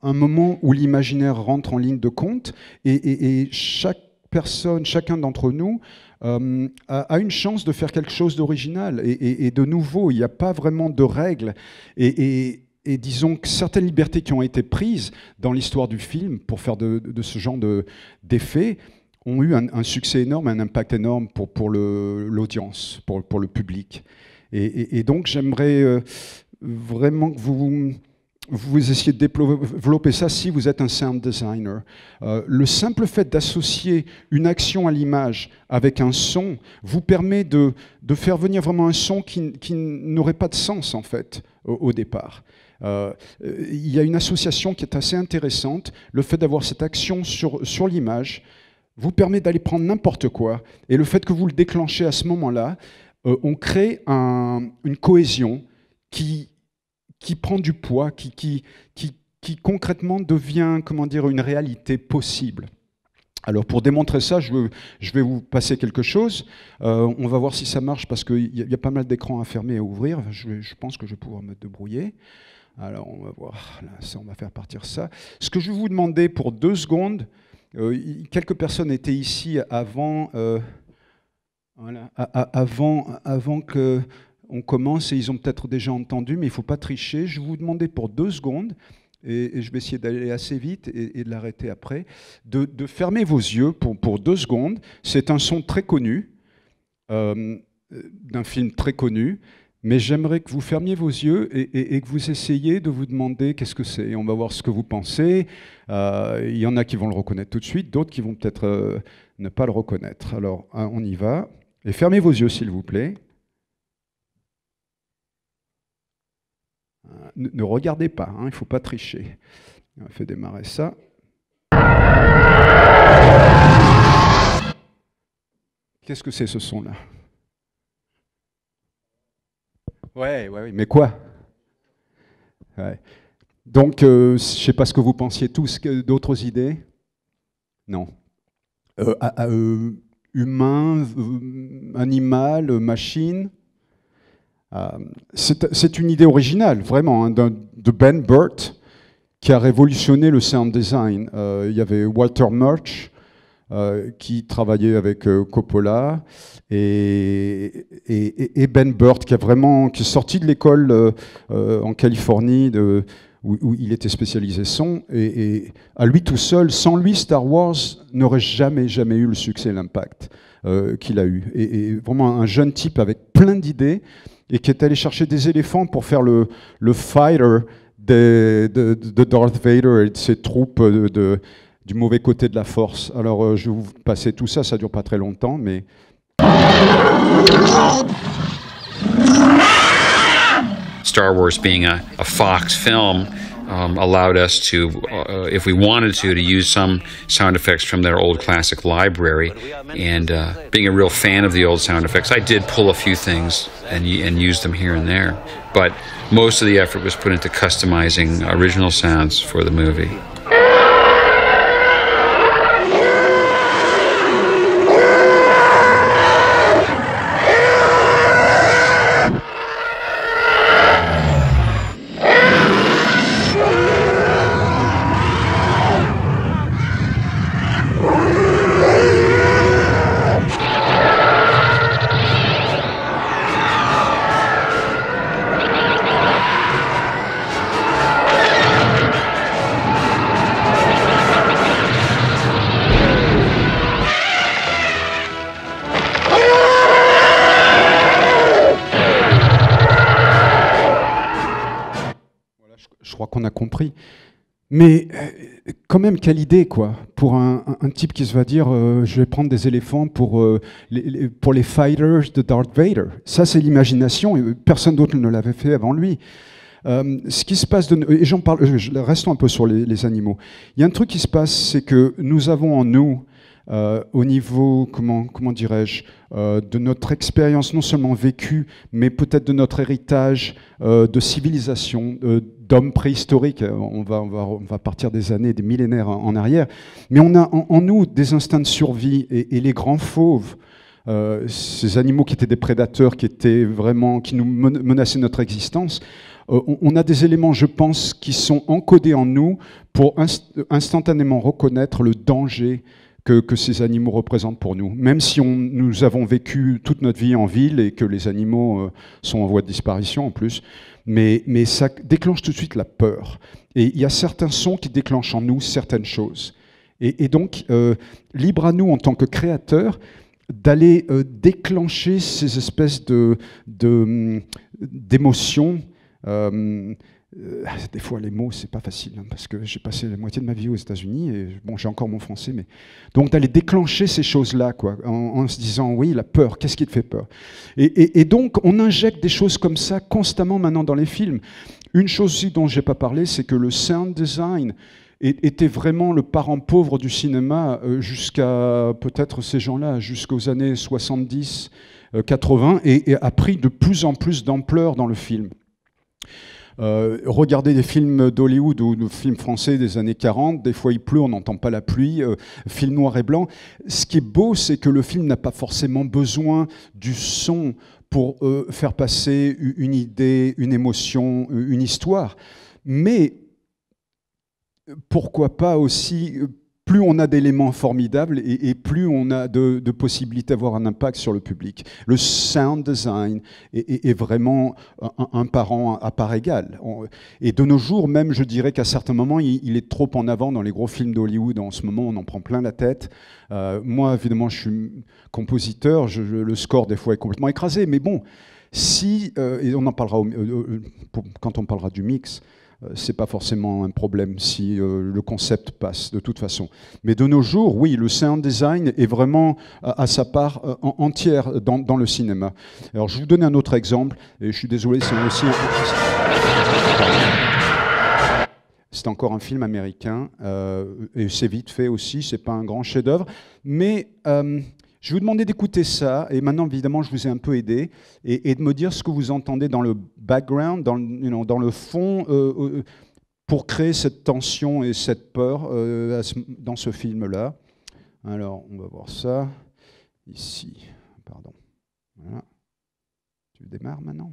un moment où l'imaginaire rentre en ligne de compte et, chaque personne, chacun d'entre nous euh, a, une chance de faire quelque chose d'original et, de nouveau. Il n'y a pas vraiment de règles. Et, disons que certaines libertés qui ont été prises dans l'histoire du film pour faire de, ce genre d'effets ont eu un, succès énorme, un impact énorme pour, pour l'audience, pour, pour, le public. Et, donc j'aimerais euh, vraiment que vous vous essayez de développer ça si vous êtes un sound designer. Euh, le simple fait d'associer une action à l'image avec un son vous permet de, de, faire venir vraiment un son qui, qui n'aurait pas de sens en fait au, départ. Euh, il y a une association qui est assez intéressante. Le fait d'avoir cette action sur, sur l'image vous permet d'aller prendre n'importe quoi. Et le fait que vous le déclenchez à ce moment-là, euh, on crée un, une cohésion qui, qui prend du poids, qui, qui, qui, concrètement devient comment dire, une réalité possible. Alors pour démontrer ça, je, je, vais vous passer quelque chose. Euh, on va voir si ça marche parce qu'il y, a pas mal d'écrans à fermer et à ouvrir. Je, pense que je vais pouvoir me débrouiller. Alors on va voir, Là, ça, on va faire partir ça. Ce que je vais vous demander pour deux secondes, euh, quelques personnes étaient ici avant, euh, avant, avant que on commence et ils ont peut-être déjà entendu, mais il ne faut pas tricher. Je vais vous demander pour deux secondes, et, je vais essayer d'aller assez vite et, de l'arrêter après, de, fermer vos yeux pour, deux secondes. C'est un son très connu, euh, d'un film très connu, mais j'aimerais que vous fermiez vos yeux et, que vous essayiez de vous demander qu'est-ce que c'est. On va voir ce que vous pensez. Euh, il y en a qui vont le reconnaître tout de suite, d'autres qui vont peut-être euh, ne pas le reconnaître. Alors, hein, on y va. Et fermez vos yeux, s'il vous plaît. Euh, ne, regardez pas, hein, il ne faut pas tricher. On va faire démarrer ça. Qu'est-ce que c'est ce son-là Ouais, ouais, oui, mais quoi Donc, euh, je ne sais pas ce que vous pensiez tous, d'autres idées Non. Euh, ah, ah, humain, animal, machine euh, c'est une idée originale, vraiment, hein, de Ben Burt, qui a révolutionné le sound design. Euh, il y avait Walter Murch, euh, qui travaillait avec Coppola et, Ben Burt qui, a vraiment, qui est sorti de l'école en Californie où, il était spécialisé son et, à lui tout seul, sans lui Star Wars n'aurait jamais jamais eu le succès et l'impact qu'il a eu et, vraiment un jeune type avec plein d'idées et qui est allé chercher des éléphants pour faire le, le fighter de, de, Darth Vader et de ses troupes de, du mauvais côté de la force. Alors euh, je vais vous passer tout ça, ça dure pas très longtemps, mais... Star Wars being a, a Fox film, um, allowed us to, uh, if we wanted to, to use some sound effects from their old classic library. And uh, being a real fan of the old sound effects, I did pull a few things and, and use them here and there. But most of the effort was put into customizing original sounds for the movie. Mais euh, quand même, quelle idée, quoi, pour un, type qui se va dire euh, je vais prendre des éléphants pour, euh, les, pour les fighters de Darth Vader. Ça, c'est l'imagination, et personne d'autre ne l'avait fait avant lui. ce qui se passe, de, et j'en parle, restons un peu sur les, les, animaux. Il y a un truc qui se passe, c'est que nous avons en nous, au niveau, comment, comment dirais-je, de notre expérience non seulement vécue, mais peut-être de notre héritage de civilisation, d'hommes préhistoriques, euh, on va, on va, partir des années, des millénaires en, arrière, mais on a en, nous des instincts de survie et, les grands fauves, euh, ces animaux qui étaient des prédateurs, qui étaient vraiment, qui nous menaçaient notre existence, euh, on, a des éléments, je pense, qui sont encodés en nous pour instantanément reconnaître le danger que, ces animaux représentent pour nous. Même si on, nous avons vécu toute notre vie en ville et que les animaux euh, sont en voie de disparition en plus, mais, mais ça déclenche tout de suite la peur. Et il y a certains sons qui déclenchent en nous certaines choses. Et, donc, euh, libre à nous en tant que créateurs d'aller euh, déclencher ces espèces de hum, d'émotions. Euh, des fois, les mots, c'est pas facile, hein, parce que j'ai passé la moitié de ma vie aux États-Unis, et bon, j'ai encore mon français, mais. Donc, d'aller déclencher ces choses-là, quoi, en, se disant, oui, la peur, qu'est-ce qui te fait peur et, donc, on injecte des choses comme ça constamment maintenant dans les films. Une chose aussi dont j'ai pas parlé, c'est que le sound design était vraiment le parent pauvre du cinéma euh, jusqu'à peut-être ces gens-là, jusqu'aux années 70, 80, euh, et a pris de plus en plus d'ampleur dans le film. Euh, regardez des films d'Hollywood ou des films français des années 40, des fois il pleut, on n'entend pas la pluie, euh, film noir et blanc. Ce qui est beau, c'est que le film n'a pas forcément besoin du son pour euh, faire passer une idée, une émotion, une histoire. Mais pourquoi pas aussi plus on a d'éléments formidables et, plus on a de, possibilités d'avoir un impact sur le public. Le sound design est, vraiment un, parent à part égale. et de nos jours, même, je dirais qu'à certains moments, il, est trop en avant dans les gros films d'Hollywood. En ce moment, on en prend plein la tête. Euh, moi, évidemment, je suis compositeur. le score, des fois, est complètement écrasé. Mais bon, si, euh, et on en parlera euh, quand on parlera du mix, euh, c'est pas forcément un problème si euh, le concept passe de toute façon. Mais de nos jours, oui, le sound design est vraiment euh, à, sa part entière dans, le cinéma. Alors je vais vous donner un autre exemple, et je suis désolé, c'est aussi C'est encore un film américain, et c'est vite fait aussi, c'est pas un grand chef-d'œuvre, mais je vous demander d'écouter ça, et maintenant, évidemment, je vous ai un peu aidé, et, de me dire ce que vous entendez dans le background, dans, le fond, euh, euh, pour créer cette tension et cette peur euh, dans ce film-là. Alors, on va voir ça. Ici, pardon. Voilà. Tu démarres maintenant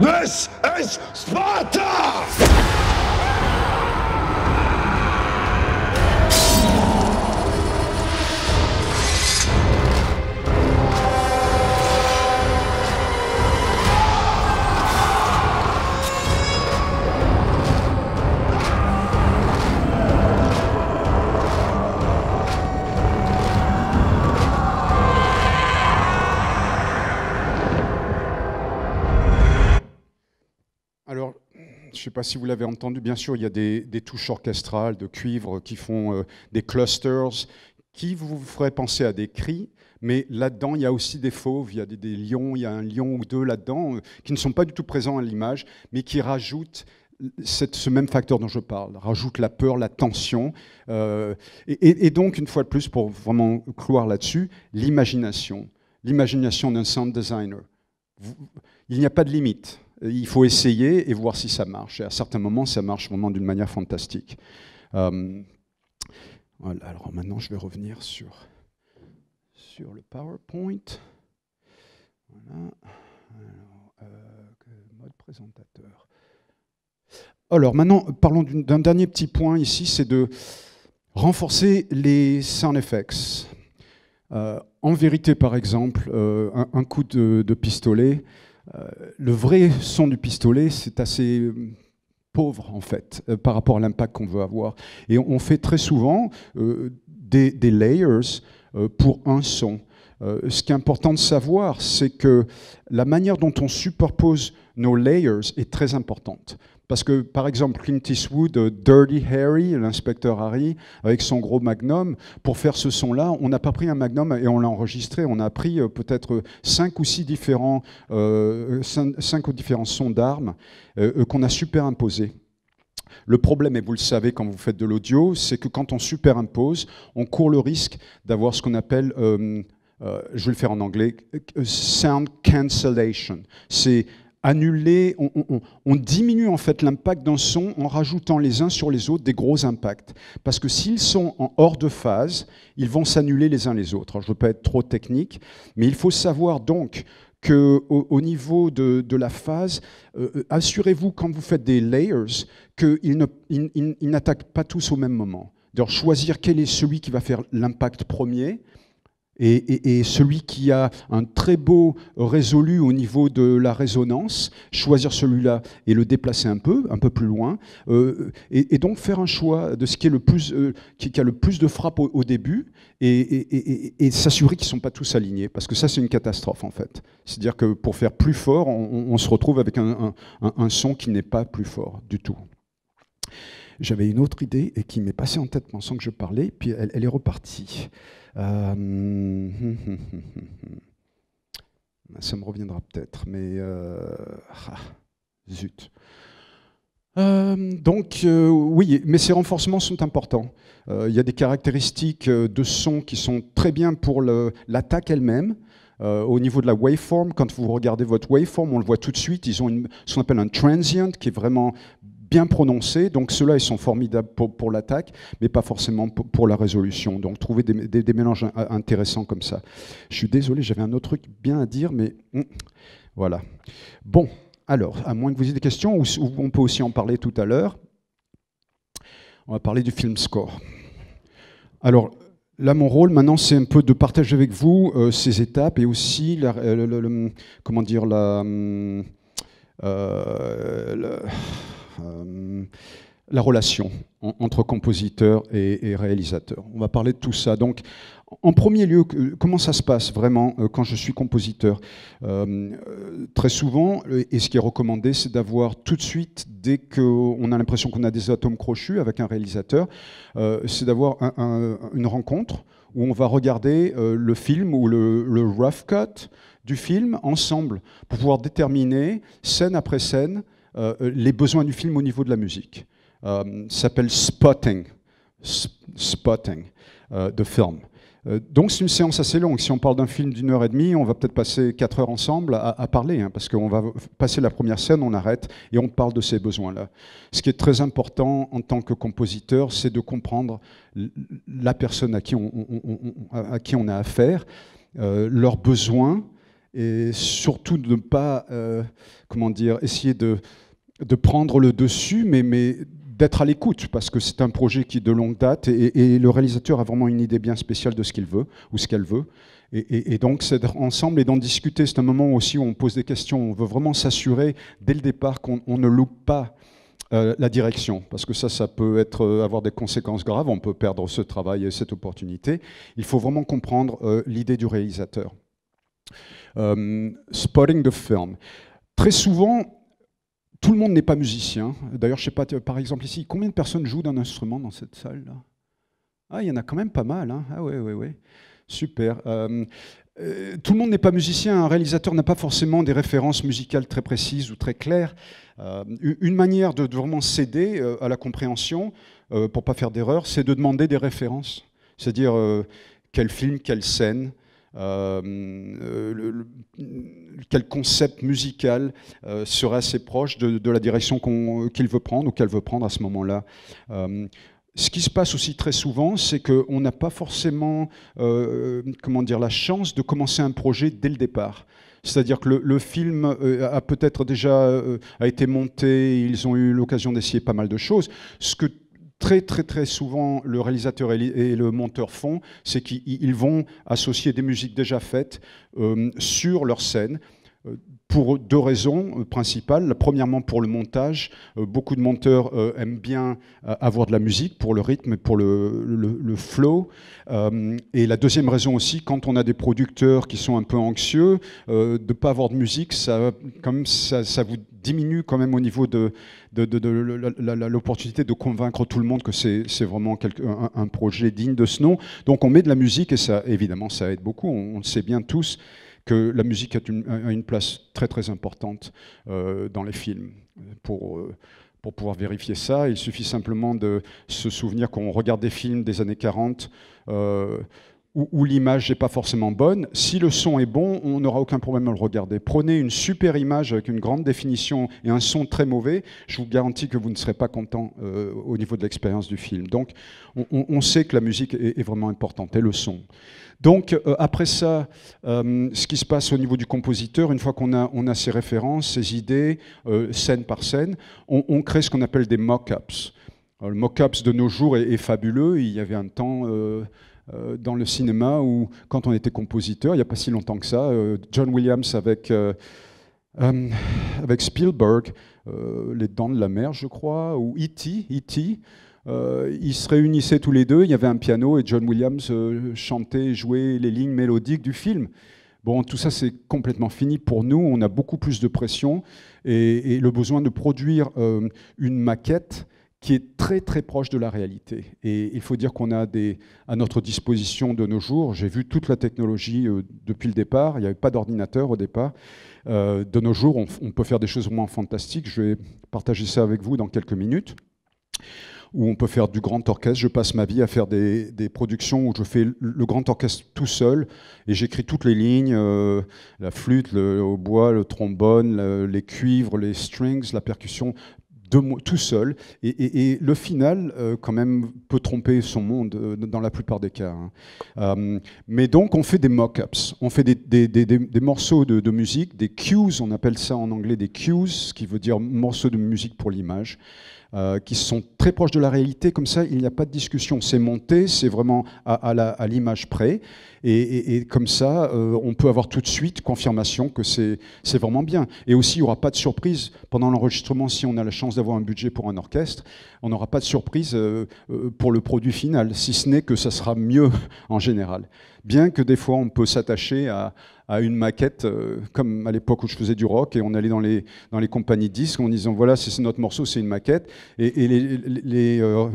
This is Sparta! Alors, je ne sais pas si vous l'avez entendu, bien sûr, il y a des, touches orchestrales de cuivre qui font euh, des clusters qui vous feraient penser à des cris, mais là-dedans, il y a aussi des fauves, il y a des, lions, il y a un lion ou deux là-dedans euh, qui ne sont pas du tout présents à l'image, mais qui rajoutent ce même facteur dont je parle, rajoute la peur, la tension. Euh, et, donc, une fois de plus, pour vraiment cloire là-dessus, l'imagination, l'imagination d'un sound designer. il n'y a pas de limite. Euh, il faut essayer et voir si ça marche. Et à certains moments, ça marche vraiment d'une manière fantastique. Euh, voilà, alors maintenant, je vais revenir sur, sur le PowerPoint. Voilà. Alors, euh, mode présentateur. Alors maintenant, parlons d'un dernier petit point ici, c'est de renforcer les sound effects. en vérité, par exemple, un, coup de pistolet, euh, le vrai son du pistolet, c'est assez euh, pauvre en fait euh, par rapport à l'impact qu'on veut avoir. Et on fait très souvent des, layers pour un son. ce qui est important de savoir, c'est que la manière dont on superpose nos layers est très importante. Parce que, par exemple, Clint Eastwood, euh, Dirty Harry, l'inspecteur Harry, avec son gros magnum, pour faire ce son-là, on n'a pas pris un magnum et on l'a enregistré. On a pris euh, peut-être euh, cinq ou six différents, sons d'armes qu'on a superimposés. Le problème, et vous le savez quand vous faites de l'audio, c'est que quand on superimpose, on court le risque d'avoir ce qu'on appelle, je vais le faire en anglais, sound cancellation. C'est annuler, on, diminue en fait l'impact d'un son en rajoutant les uns sur les autres des gros impacts. Parce que s'ils sont en hors de phase, ils vont s'annuler les uns les autres. je ne veux pas être trop technique, mais il faut savoir donc que niveau de, la phase, euh, euh, assurez-vous quand vous faites des layers qu'ils n'attaquent pas tous au même moment. D'ailleurs, choisir quel est celui qui va faire l'impact premier, et, celui qui a un très beau résolu au niveau de la résonance, choisir celui-là et le déplacer un peu, un peu plus loin, euh, et, donc faire un choix de ce qui, est le plus, euh, qui, a le plus de frappe au, début, et, s'assurer qu'ils ne sont pas tous alignés, parce que ça c'est une catastrophe en fait. C'est-à-dire que pour faire plus fort, on, se retrouve avec un, son qui n'est pas plus fort du tout. J'avais une autre idée et qui m'est passée en tête pendant que je parlais, puis elle est repartie. Euh, ça me reviendra peut-être, mais euh, ah, zut. Euh, donc oui, mais ces renforcements sont importants. Il y a des caractéristiques de son qui sont très bien pour l'attaque elle-même. au niveau de la waveform, quand vous regardez votre waveform, on le voit tout de suite, ils ont une, ce qu'on appelle un transient qui est vraiment bien prononcés. Donc ceux-là, ils sont formidables pour, l'attaque, mais pas forcément pour, la résolution. Donc trouver des, mélanges intéressants comme ça. Je suis désolé, j'avais un autre truc bien à dire, mais hmm, voilà. Bon, alors, à moins que vous ayez des questions, on peut aussi en parler tout à l'heure. On va parler du film score. Alors, Là, mon rôle maintenant, c'est un peu de partager avec vous euh, ces étapes et aussi le, comment dire la, euh, euh, la relation entre compositeur et, réalisateur. On va parler de tout ça. Donc, en premier lieu, comment ça se passe vraiment euh, quand je suis compositeur euh, Très souvent, et ce qui est recommandé, c'est d'avoir tout de suite, dès qu'on a l'impression qu'on a des atomes crochus avec un réalisateur, c'est d'avoir une rencontre où on va regarder le film ou le, le rough cut du film ensemble pour pouvoir déterminer, scène après scène, euh, euh, les besoins du film au niveau de la musique. ça euh, s'appelle spotting, spotting de film. Donc c'est une séance assez longue. Si on parle d'un film d'une heure et demie, on va peut-être passer quatre heures ensemble à, parler, hein, parce qu'on va passer la première scène, on arrête et on parle de ces besoins-là. Ce qui est très important en tant que compositeur, c'est de comprendre la personne à qui on, à qui on a affaire, leurs besoins, et surtout de ne pas, euh, comment dire, essayer de, de prendre le dessus, mais, mais d'être à l'écoute, parce que c'est un projet qui est de longue date, et, le réalisateur a vraiment une idée bien spéciale de ce qu'il veut, ou ce qu'elle veut. Et, donc, c'est ensemble et d'en discuter, c'est un moment aussi où on pose des questions, on veut vraiment s'assurer dès le départ qu'on ne loupe pas euh, la direction, parce que ça, ça peut être, euh, avoir des conséquences graves, on peut perdre ce travail et cette opportunité. Il faut vraiment comprendre l'idée du réalisateur. Euh, spotting the film. Très souvent, tout le monde n'est pas musicien. D'ailleurs, je sais pas, par exemple ici, combien de personnes jouent d'un instrument dans cette salle Ah, il y en a quand même pas mal. Hein. ah ouais, ouais, ouais. Super. Euh, euh, tout le monde n'est pas musicien, un réalisateur n'a pas forcément des références musicales très précises ou très claires. une manière de, vraiment céder à la compréhension, pour pas faire d'erreur, c'est de demander des références. C'est-à-dire quel film, quelle scène, euh, le, quel concept musical euh, sera serait assez proche de, la direction qu'il veut prendre ou qu'elle veut prendre à ce moment-là. Euh, ce qui se passe aussi très souvent, c'est qu'on n'a pas forcément comment dire, la chance de commencer un projet dès le départ. C'est-à-dire que le, film a peut-être déjà a été monté, ils ont eu l'occasion d'essayer pas mal de choses. Ce que très très très souvent le réalisateur et le monteur font, c'est qu'ils vont associer des musiques déjà faites euh, sur leur scène euh, pour deux raisons euh, principales. Premièrement, pour le montage. Beaucoup de monteurs aiment bien avoir de la musique pour le rythme, pour le, flow. Et la deuxième raison aussi, quand on a des producteurs qui sont un peu anxieux, de ne pas avoir de musique, ça, comme ça vous diminue quand même au niveau de, l'opportunité de convaincre tout le monde que c'est vraiment un, projet digne de ce nom. Donc on met de la musique et ça, évidemment, ça aide beaucoup. On, sait bien tous que la musique a une, place très très importante euh, dans les films pour... Euh, pour pouvoir vérifier ça. Il suffit simplement de se souvenir qu'on regarde des films des années 40 où, l'image n'est pas forcément bonne. Si le son est bon, on n'aura aucun problème à le regarder. Prenez une super image avec une grande définition et un son très mauvais, je vous garantis que vous ne serez pas content euh, au niveau de l'expérience du film. Donc on, sait que la musique est, vraiment importante et le son. Donc euh, après ça, euh, ce qui se passe au niveau du compositeur, une fois qu'on a, on a ses références, ses idées, scène par scène, on, crée ce qu'on appelle des mock-ups. le mock-ups de nos jours est, fabuleux. Il y avait un temps, euh, dans le cinéma où, quand on était compositeur, il n'y a pas si longtemps que ça, euh, John Williams avec, euh, avec Spielberg, Les Dents de la Mer, je crois, ou E.T., e ils se réunissaient tous les deux, il y avait un piano et John Williams chantait, jouait les lignes mélodiques du film. Bon, tout ça, c'est complètement fini pour nous. On a beaucoup plus de pression et le besoin de produire une maquette qui est très très proche de la réalité. Et il faut dire qu'on a des, à notre disposition de nos jours, j'ai vu toute la technologie euh, depuis le départ, il n'y avait pas d'ordinateur au départ. Euh, de nos jours, on, peut faire des choses vraiment fantastiques. Je vais partager ça avec vous dans quelques minutes. Où on peut faire du grand orchestre. Je passe ma vie à faire des, productions où je fais le grand orchestre tout seul et j'écris toutes les lignes euh, la flûte, le bois, le trombone, les cuivres, les strings, la percussion tout seul. Et, le final, euh, quand même, peut tromper son monde euh, dans la plupart des cas. Hein. Euh, mais donc, on fait des mock-ups. On fait des, morceaux de, de, musique, des cues, on appelle ça en anglais des cues, ce qui veut dire morceaux de musique pour l'image. Euh, qui sont très proches de la réalité. Comme ça, il n'y a pas de discussion. C'est monté, c'est vraiment à, à l'image près. Et, comme ça, euh, on peut avoir tout de suite confirmation que c'est vraiment bien. Et aussi, il n'y aura pas de surprise pendant l'enregistrement. Si on a la chance d'avoir un budget pour un orchestre, on n'aura pas de surprise euh, pour le produit final, si ce n'est que ça sera mieux en général. Bien que des fois, on peut s'attacher à à une maquette, euh, comme à l'époque où je faisais du rock, et on allait dans les, dans les compagnies disques en disant voilà, c'est notre morceau, c'est une maquette. Et, les, les, les euh,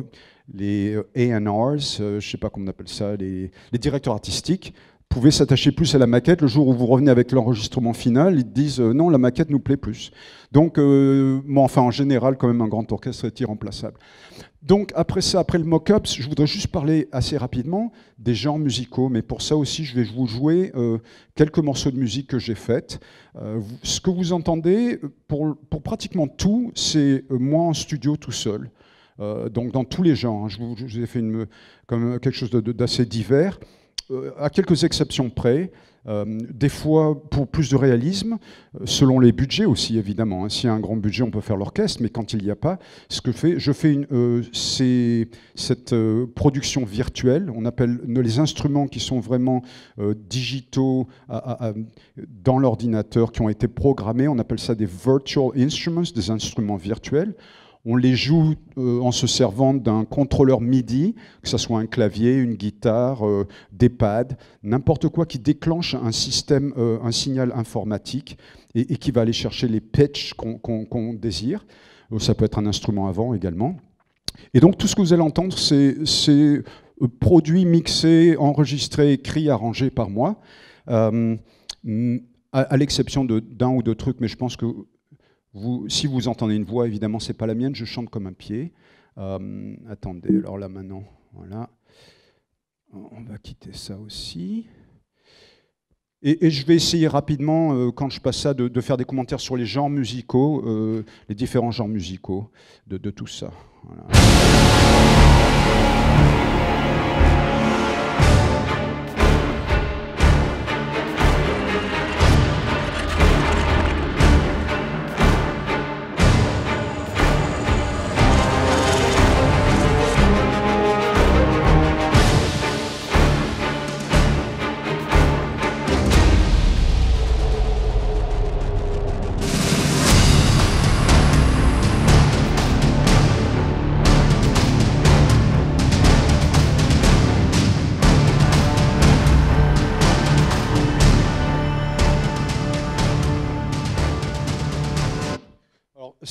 euh, A&Rs, je ne sais pas comment on appelle ça, les, les directeurs artistiques, pouvez s'attacher plus à la maquette. Le jour où vous revenez avec l'enregistrement final, ils disent euh, non, la maquette nous plaît plus. Donc, euh, enfin, en général, quand même, un grand orchestre est irremplaçable. Donc, après ça, après le mock-up, je voudrais juste parler assez rapidement des genres musicaux. Mais pour ça aussi, je vais vous jouer euh, quelques morceaux de musique que j'ai faites. ce que vous entendez, pour, pour pratiquement tout, c'est moi en studio tout seul. donc, dans tous les genres. Hein. Je, vous, je, vous, ai fait une, comme quelque chose d'assez divers. Euh, à quelques exceptions près, euh, des fois pour plus de réalisme, euh, selon les budgets aussi évidemment. Hein. S'il y a un grand budget, on peut faire l'orchestre, mais quand il n'y a pas, ce que je fais cette production virtuelle. On appelle les instruments qui sont vraiment digitaux dans l'ordinateur, qui ont été programmés. On appelle ça des virtual instruments, des instruments virtuels. On les joue euh, en se servant d'un contrôleur MIDI, que ce soit un clavier, une guitare, euh, des pads, n'importe quoi qui déclenche un système, euh, un signal informatique et, qui va aller chercher les pitches qu'on désire. Ça peut être un instrument avant également. Et donc tout ce que vous allez entendre, c'est produits mixés, enregistrés, écrits, arrangés par moi à, l'exception d'un ou deux trucs, mais je pense que si vous entendez une voix, évidemment, c'est pas la mienne, je chante comme un pied. Euh, attendez, alors là maintenant, voilà. On va quitter ça aussi. Et, je vais essayer rapidement, euh, quand je passe ça, de, faire des commentaires sur les genres musicaux, euh, les différents genres musicaux de, tout ça. Voilà.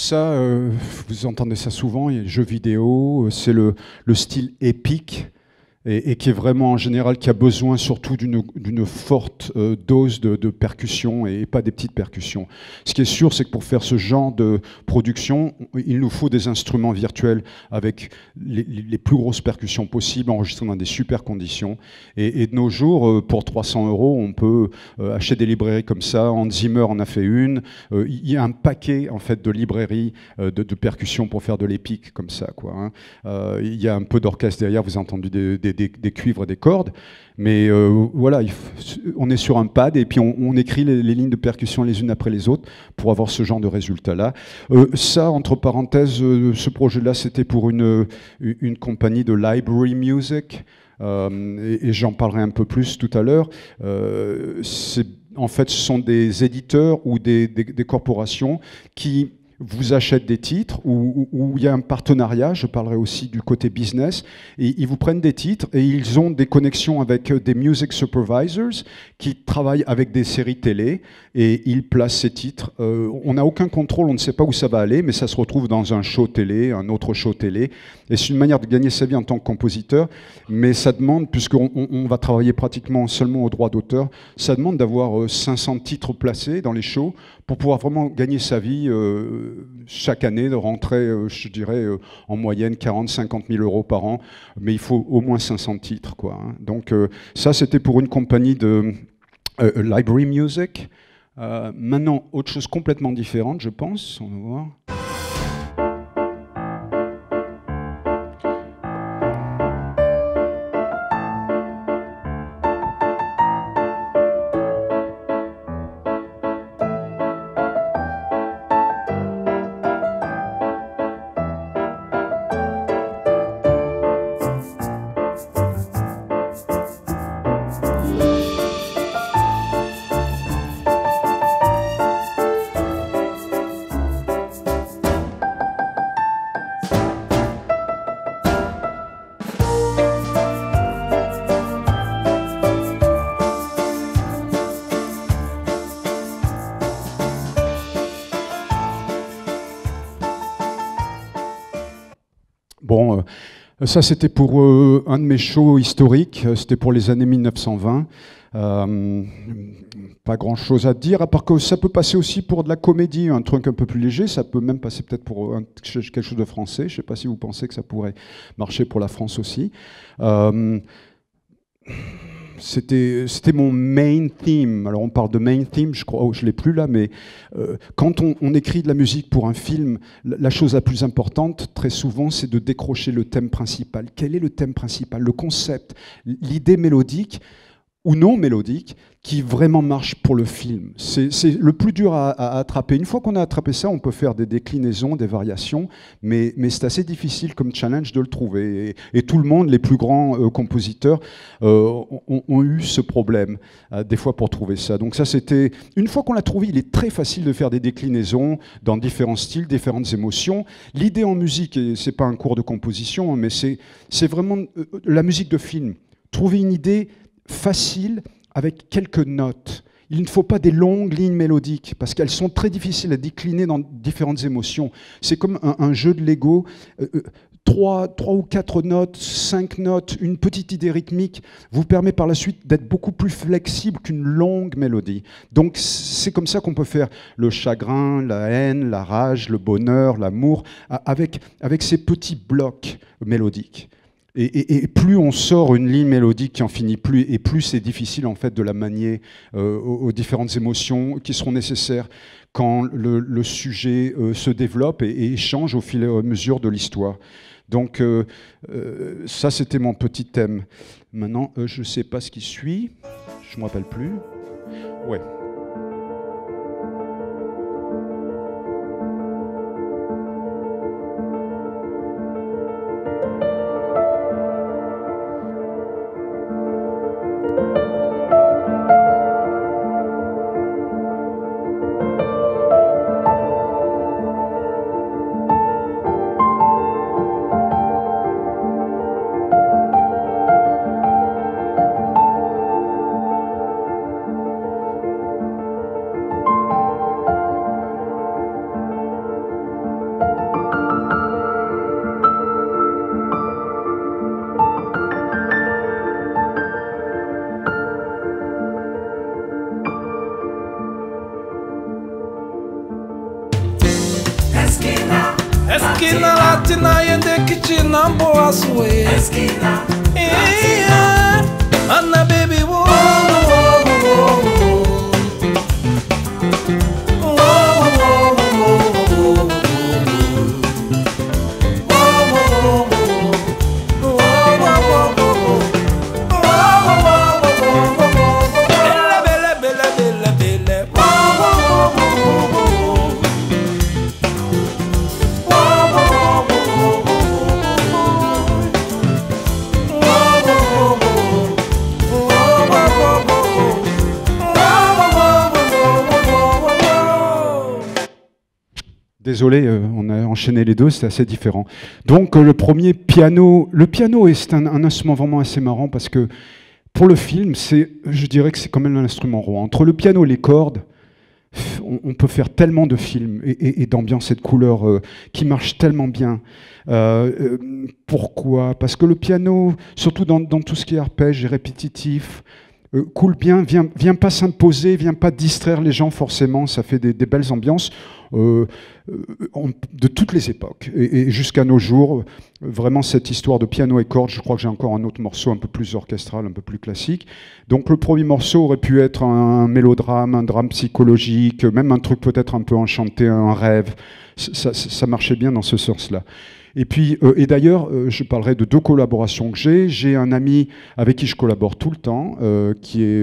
ça, euh, vous entendez ça souvent, les jeux vidéo, euh, c'est le, le, style épique et, qui est vraiment en général qui a besoin surtout d'une forte euh, dose de, de percussion et, pas des petites percussions. Ce qui est sûr, c'est que pour faire ce genre de production, il nous faut des instruments virtuels avec les, plus grosses percussions possibles, enregistrées dans des super conditions. Et, de nos jours, euh, pour 300 euros, on peut euh, acheter des librairies comme ça. Hans Zimmer en a fait une. Il y a un paquet en fait de librairies de, percussions pour faire de l'épique comme ça. Quoi, hein. Il y a un peu d'orchestre derrière. Vous avez entendu des des, des, cuivres, des cordes. Mais euh, voilà, on est sur un pad et puis on, écrit les, lignes de percussion les unes après les autres pour avoir ce genre de résultat-là. Euh, ça, entre parenthèses, euh, ce projet-là, c'était pour une, une compagnie de library music. et, j'en parlerai un peu plus tout à l'heure. en fait, ce sont des éditeurs ou des, des corporations qui vous achètent des titres ou, il y a un partenariat, je parlerai aussi du côté business, et ils vous prennent des titres et ils ont des connexions avec euh, des music supervisors qui travaillent avec des séries télé et ils placent ces titres. Euh, on n'a aucun contrôle, on ne sait pas où ça va aller, mais ça se retrouve dans un show télé, un autre show télé. Et c'est une manière de gagner sa vie en tant que compositeur, mais ça demande, puisqu'on on, va travailler pratiquement seulement au droit d'auteur, ça demande d'avoir 500 euh, titres placés dans les shows pour pouvoir vraiment gagner sa vie euh, chaque année, de rentrer, euh, je dirais, euh, en moyenne 40-50 000 euros par an. Mais il faut au moins 500 titres. Quoi, hein. Donc ça, c'était pour une compagnie de Library Music. maintenant, autre chose complètement différente, je pense. On voir. ça, c'était pour euh, un de mes shows historiques. Euh, c'était pour les années 1920. Euh, pas grand chose à dire, à part que ça peut passer aussi pour de la comédie, un truc un peu plus léger. Ça peut même passer peut-être pour quelque chose de français. Je ne sais pas si vous pensez que ça pourrait marcher pour la France aussi c'était mon main theme. Alors on parle de main theme, je crois, oh, je l'ai plus là, mais euh, quand on, écrit de la musique pour un film, la chose la plus importante, très souvent, c'est de décrocher le thème principal. Quel est le thème principal Le concept, l'idée mélodique ou non mélodique, qui vraiment marche pour le film. C'est le plus dur à, attraper. Une fois qu'on a attrapé ça, on peut faire des déclinaisons, des variations, mais, c'est assez difficile comme challenge de le trouver. Et, tout le monde, les plus grands euh, compositeurs, euh, ont, eu ce problème, euh, des fois, pour trouver ça. Donc ça, c'était... Une fois qu'on l'a trouvé, il est très facile de faire des déclinaisons dans différents styles, différentes émotions. L'idée en musique, et c'est pas un cours de composition, hein, mais c'est vraiment la musique de film. Trouver une idée facile avec quelques notes. Il ne faut pas des longues lignes mélodiques parce qu'elles sont très difficiles à décliner dans différentes émotions. C'est comme un, jeu de Lego. Euh, euh, trois, ou quatre notes, cinq notes, une petite idée rythmique vous permet par la suite d'être beaucoup plus flexible qu'une longue mélodie. Donc c'est comme ça qu'on peut faire le chagrin, la haine, la rage, le bonheur, l'amour, avec ces petits blocs mélodiques. Et, plus on sort une ligne mélodique qui en finit plus, et plus c'est difficile en fait de la manier euh, aux, différentes émotions qui seront nécessaires quand le, sujet euh, se développe et, change au fil et à mesure de l'histoire. Donc euh, ça, c'était mon petit thème. Maintenant, je ne sais pas ce qui suit, je ne me rappelle plus. Ouais. Désolé, euh, on a enchaîné les deux, c'est assez différent. Donc euh, le premier piano, le piano est un, un instrument vraiment assez marrant parce que pour le film, c'est, je dirais que c'est quand même un instrument roi. Entre le piano et les cordes, on, peut faire tellement de films et, et, et d'ambiances et de couleurs euh, qui marchent tellement bien. pourquoi Parce que le piano, surtout dans, dans, tout ce qui est arpège et répétitif, euh, coule bien, vient, pas s'imposer, vient pas distraire les gens forcément, ça fait des, belles ambiances euh, euh, de toutes les époques et, jusqu'à nos jours. Vraiment cette histoire de piano et cordes, je crois que j'ai encore un autre morceau un peu plus orchestral, un peu plus classique. Donc le premier morceau aurait pu être un, mélodrame, un drame psychologique, même un truc peut-être un peu enchanté, un rêve. ça marchait bien dans ce sens-là. Et puis, euh, et d'ailleurs, euh, je parlerai de deux collaborations que j'ai. J'ai un ami avec qui je collabore tout le temps, euh, qui est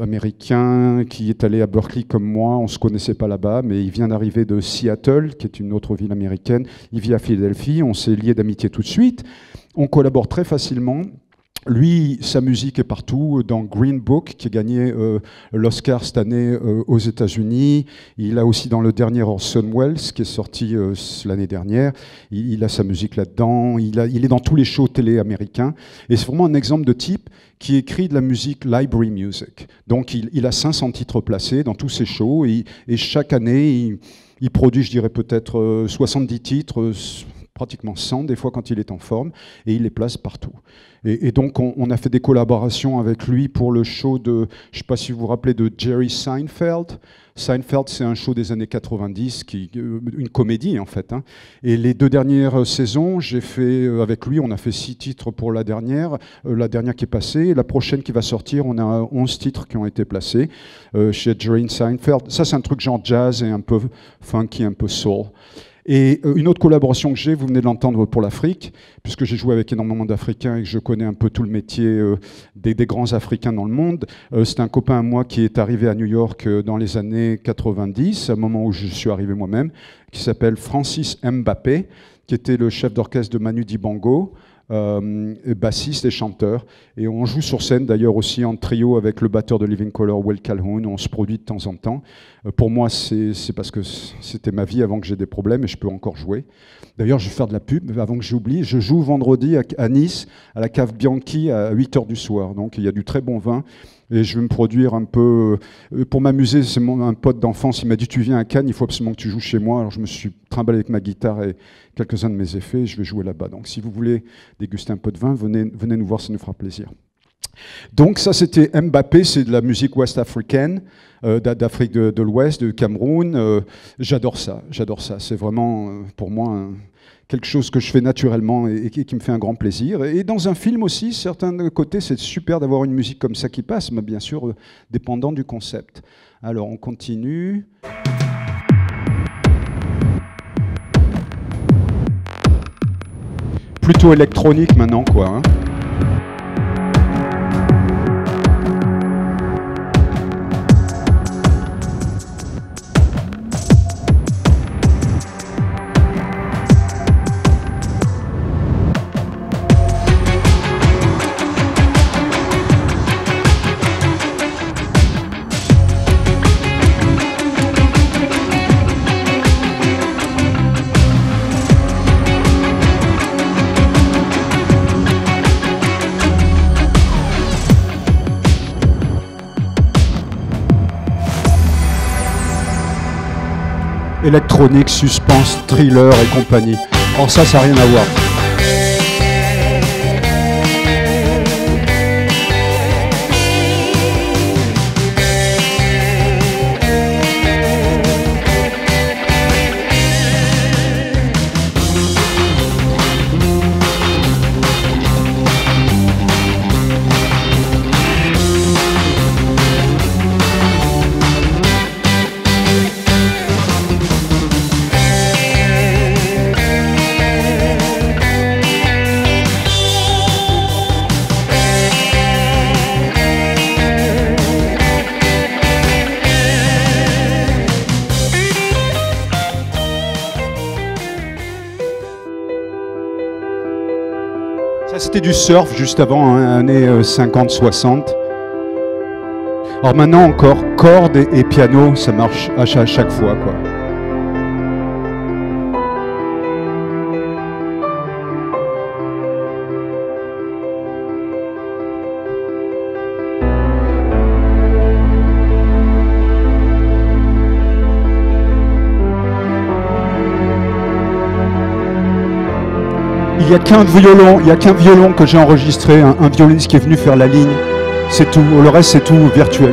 américain, qui est allé à Berkeley comme moi. On se connaissait pas là-bas, mais il vient d'arriver de Seattle, qui est une autre ville américaine. Il vit à Philadelphie. On s'est liés d'amitié tout de suite. On collabore très facilement. Lui, sa musique est partout. Euh, dans Green Book, qui a gagné euh, l'Oscar cette année euh, aux États-Unis, il a aussi dans le dernier Orson Welles, qui est sorti l'année dernière, il, a sa musique là-dedans. Il, est dans tous les shows télé américains. Et c'est vraiment un exemple de type qui écrit de la musique library music. Donc, il, a 500 titres placés dans tous ses shows et, et chaque année, il, produit, je dirais peut-être 70 titres pratiquement 100, des fois quand il est en forme, et il les place partout. Et, donc on, a fait des collaborations avec lui pour le show de, je ne sais pas si vous vous rappelez, de Jerry Seinfeld. Seinfeld, c'est un show des années 90, qui, euh, une comédie en fait. Hein. Et les deux dernières euh, saisons, j'ai fait euh, avec lui, on a fait six titres pour la dernière, la dernière qui est passée, la prochaine qui va sortir, on a 11 titres qui ont été placés chez Jerry Seinfeld. Ça, c'est un truc genre jazz et un peu funky, un peu soul. Et euh, une autre collaboration que j'ai, vous venez de l'entendre pour l'Afrique, puisque j'ai joué avec énormément d'Africains et que je connais un peu tout le métier euh, des, grands Africains dans le monde. Euh, c'est un copain à moi qui est arrivé à New York dans les années 90, à un moment où je suis arrivé moi-même, qui s'appelle Francis Mbappé, qui était le chef d'orchestre de Manu Dibango bassiste euh, bassiste et chanteur, Et on joue sur scène d'ailleurs aussi en trio avec le batteur de Living Color, Will Calhoun. On se produit de temps en temps. Euh, pour moi, c'est parce que c'était ma vie avant que j'ai des problèmes et je peux encore jouer. D'ailleurs, je vais faire de la pub avant que j'oublie. Je joue vendredi à, Nice, à la cave Bianchi à 8h du soir. Donc il y a du très bon vin et je vais me produire un peu. Euh, pour m'amuser, c'est un pote d'enfance, il m'a dit Tu viens à Cannes, il faut absolument que tu joues chez moi. Alors je me suis trimballé avec ma guitare et quelques-uns de mes effets, je vais jouer là-bas. Donc si vous voulez déguster un peu de vin, venez, venez nous voir, ça nous fera plaisir. Donc ça c'était Mbappé, c'est de la musique ouest africaine, euh, d'Afrique de, l'Ouest, de Cameroun. Euh, j'adore ça, j'adore ça. C'est vraiment pour moi quelque chose que je fais naturellement et, qui me fait un grand plaisir. Et dans un film aussi, certains côtés, c'est super d'avoir une musique comme ça qui passe, mais bien sûr, euh, dépendant du concept. Alors, on continue. Plutôt électronique maintenant, quoi. Hein. électronique, suspense, thriller et compagnie. Or ça, ça n'a rien à voir. du surf juste avant, hein, années 50-60. Euh, Alors maintenant encore, cordes et, et piano, ça marche à chaque fois, quoi. Il n'y a qu'un violon, il y a qu'un violon que j'ai enregistré, un, un violoniste qui est venu faire la ligne. C'est tout. Le reste, c'est tout virtuel.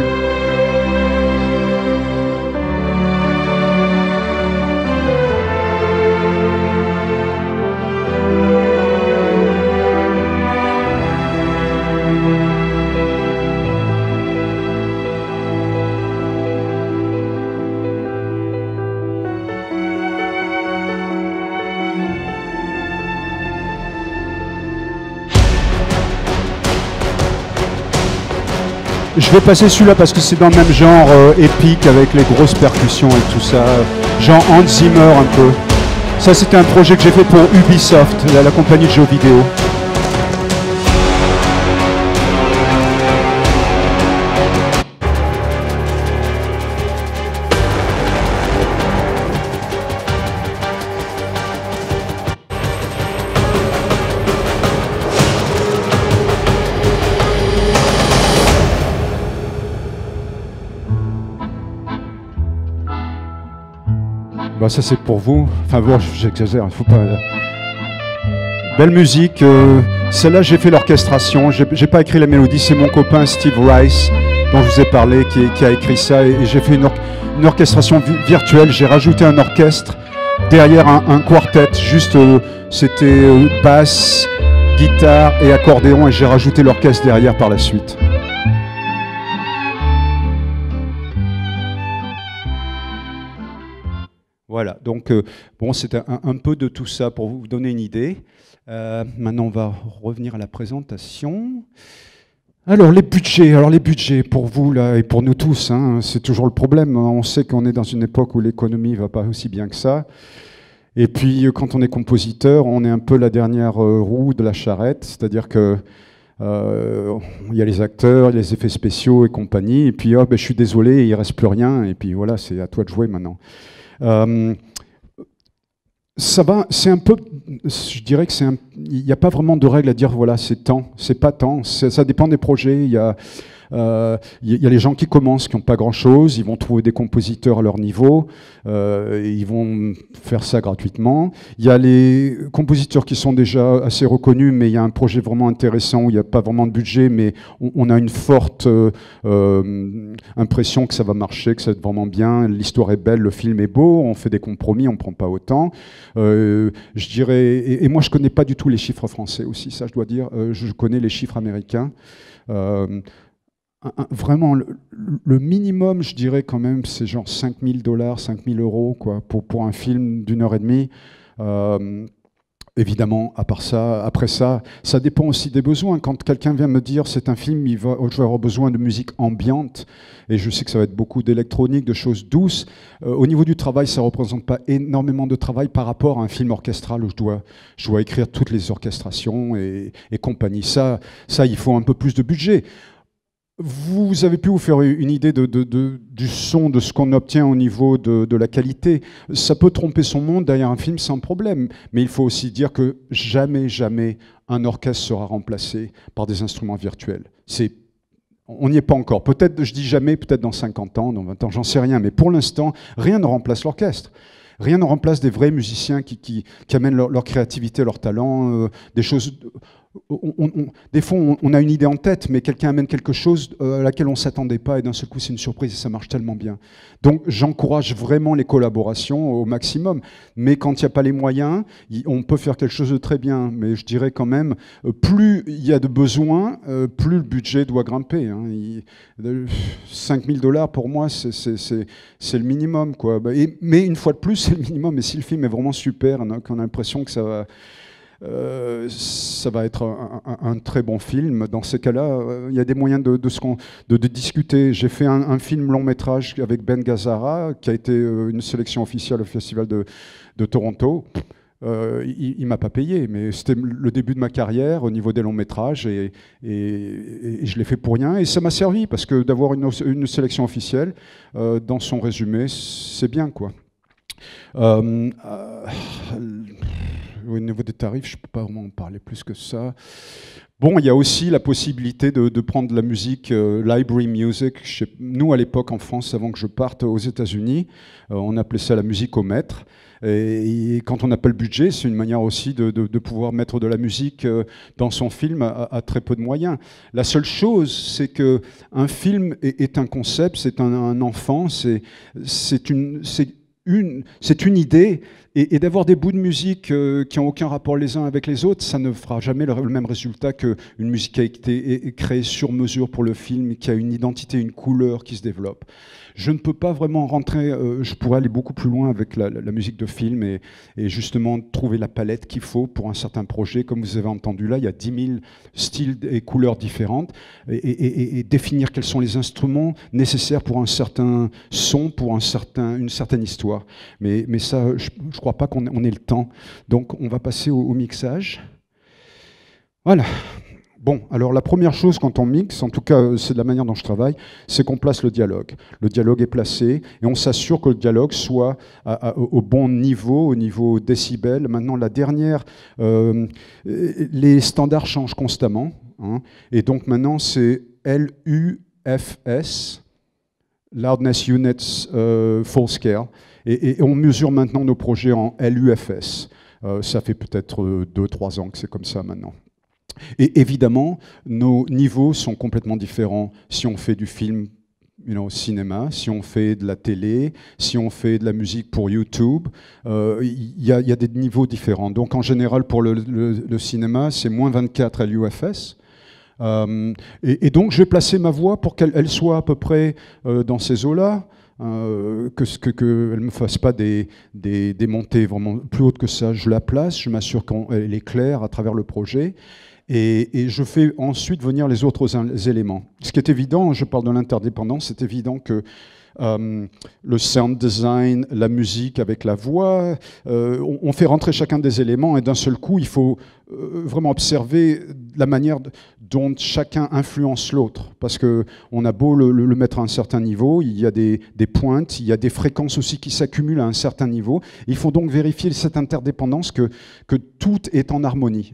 Je vais passer celui-là parce que c'est dans le même genre euh, épique avec les grosses percussions et tout ça. Genre Hans Zimmer un peu. Ça c'était un projet que j'ai fait pour Ubisoft, la compagnie de jeux vidéo. Bah, ça c'est pour vous. Enfin bon, j'exagère, il faut pas. Belle musique. Euh, celle-là, j'ai fait l'orchestration. J'ai pas écrit la mélodie. C'est mon copain Steve Rice dont je vous ai parlé qui, a écrit ça. Et, j'ai fait une, orchestration virtuelle. J'ai rajouté un orchestre derrière un, quartet. Juste, euh, c'était euh, basse, guitare et accordéon. Et j'ai rajouté l'orchestre derrière par la suite. Voilà, donc euh, bon, c'est un, peu de tout ça pour vous donner une idée. Euh, maintenant, on va revenir à la présentation. Alors les budgets, alors les budgets pour vous là et pour nous tous, hein, c'est toujours le problème. On sait qu'on est dans une époque où l'économie va pas aussi bien que ça. Et puis euh, quand on est compositeur, on est un peu la dernière roue de la charrette, c'est-à-dire que il y a les acteurs, les effets spéciaux et compagnie, et puis oh, ben, je suis désolé, il reste plus rien, et puis voilà, c'est à toi de jouer maintenant. Euh, ça va, c'est un peu, je dirais que c'est il n'y a pas vraiment de règle à dire voilà c'est temps c'est pas temps, ça dépend des projets. Il y a, il euh, y, a les gens qui commencent, qui n'ont pas grand-chose, ils vont trouver des compositeurs à leur niveau, euh, ils vont faire ça gratuitement. Il y a les compositeurs qui sont déjà assez reconnus, mais il y a un projet vraiment intéressant où il n'y a pas vraiment de budget, mais on, a une forte euh, euh, impression que ça va marcher, que ça va être vraiment bien, l'histoire est belle, le film est beau, on fait des compromis, on ne prend pas autant. je dirais, et, moi je ne connais pas du tout les chiffres français aussi, ça je dois dire, je connais les chiffres américains vraiment le, minimum, je dirais quand même, c'est genre 000 dollars, 5 000 euros quoi, pour, pour un film d'une heure et demie. Euh, évidemment, à part ça, après ça, ça dépend aussi des besoins. Quand quelqu'un vient me dire c'est un film, il va, je vais avoir besoin de musique ambiante, et je sais que ça va être beaucoup d'électronique, de choses douces. Euh, au niveau du travail, ça ne représente pas énormément de travail par rapport à un film orchestral où je dois, je dois écrire toutes les orchestrations et, et compagnie. Ça, ça, il faut un peu plus de budget. Vous avez pu vous faire une idée de, du son, de ce qu'on obtient au niveau de, la qualité. Ça peut tromper son monde derrière un film sans problème, mais il faut aussi dire que jamais, jamais un orchestre sera remplacé par des instruments virtuels. C'est on n'y est pas encore. Peut-être, je dis jamais, peut-être dans 50 ans, dans 20 ans, j'en sais rien. Mais pour l'instant, rien ne remplace l'orchestre. Rien ne remplace des vrais musiciens qui, amènent leur, créativité, leur talent, euh, des choses on, des fois, on, a une idée en tête, mais quelqu'un amène quelque chose euh, à laquelle on ne s'attendait pas, et d'un seul coup, c'est une surprise, et ça marche tellement bien. Donc, j'encourage vraiment les collaborations au maximum. Mais quand il n'y a pas les moyens, on peut faire quelque chose de très bien. Mais je dirais quand même, euh, plus il y a de besoins, euh, plus le budget doit grimper. 5000 hein. dollars, pour moi, c'est le minimum. mais une fois de plus, c'est le minimum. Et si le film est vraiment super, qu'on hein, a l'impression que ça va euh, ça va être un, très bon film. Dans ces cas-là, euh, il y a des moyens de, de, discuter. J'ai fait un, film long métrage avec Ben Gazzara, qui a été euh, une sélection officielle au Festival de, Toronto. il, ne m'a pas payé, mais c'était le début de ma carrière au niveau des longs métrages et, et, et je l'ai fait pour rien et ça m'a servi parce que d'avoir une, une, sélection officielle dans son résumé, c'est bien quoi. Euh, au niveau des tarifs, je ne peux pas vraiment en parler plus que ça. Bon, il y a aussi la possibilité de, prendre de la musique euh, library music. nous, à l'époque, en France, avant que je parte aux États-Unis, euh, on appelait ça la musique au maître. Et, quand on n'a pas le budget, c'est une manière aussi de, pouvoir mettre de la musique euh, dans son film à, très peu de moyens. La seule chose, c'est que un film est, un concept, c'est un, enfant, c'est une, une, une idée, et, d'avoir des bouts de musique euh, qui n'ont aucun rapport les uns avec les autres, ça ne fera jamais le, même résultat qu'une musique qui a été créée sur mesure pour le film, qui a une identité, une couleur qui se développe. Je ne peux pas vraiment rentrer, euh, je pourrais aller beaucoup plus loin avec la, musique de film et, justement trouver la palette qu'il faut pour un certain projet. Comme vous avez entendu là, il y a 10 000 styles et couleurs différentes et, définir quels sont les instruments nécessaires pour un certain son, pour un certain, une certaine histoire. Mais, mais ça, je ne crois pas qu'on ait, le temps. Donc on va passer au mixage. Voilà. Bon, alors la première chose quand on mixe, en tout cas euh, c'est la manière dont je travaille, c'est qu'on place le dialogue. Le dialogue est placé et on s'assure que le dialogue soit au bon niveau, au niveau décibel. Maintenant, la dernière, euh, les standards changent constamment. Hein. et donc maintenant c'est LUFS, Loudness Units euh, Full Scale. Et, on mesure maintenant nos projets en LUFS. ça fait peut-être 2-3 ans que c'est comme ça maintenant. Et évidemment, nos niveaux sont complètement différents si on fait du film au cinéma, si on fait de la télé, si on fait de la musique pour YouTube, euh, il y, a des niveaux différents. Donc en général, pour le, cinéma, c'est moins 24 à l'UFS. Euh, et, donc je vais placer ma voix pour qu'elle soit à peu près euh, dans ces eaux-là. Euh, que ce que, me fasse pas des, des, des, montées vraiment plus hautes que ça. Je la place, je m'assure qu'elle est claire à travers le projet et, je fais ensuite venir les autres éléments. Ce qui est évident, je parle de l'interdépendance, c'est évident que euh, le sound design, la musique avec la voix. Euh, on, fait rentrer chacun des éléments et d'un seul coup, il faut euh, vraiment observer la manière dont chacun influence l'autre. Parce qu'on a beau le, mettre à un certain niveau, il y a des, pointes, il y a des fréquences aussi qui s'accumulent à un certain niveau. Il faut donc vérifier cette interdépendance que tout est en harmonie.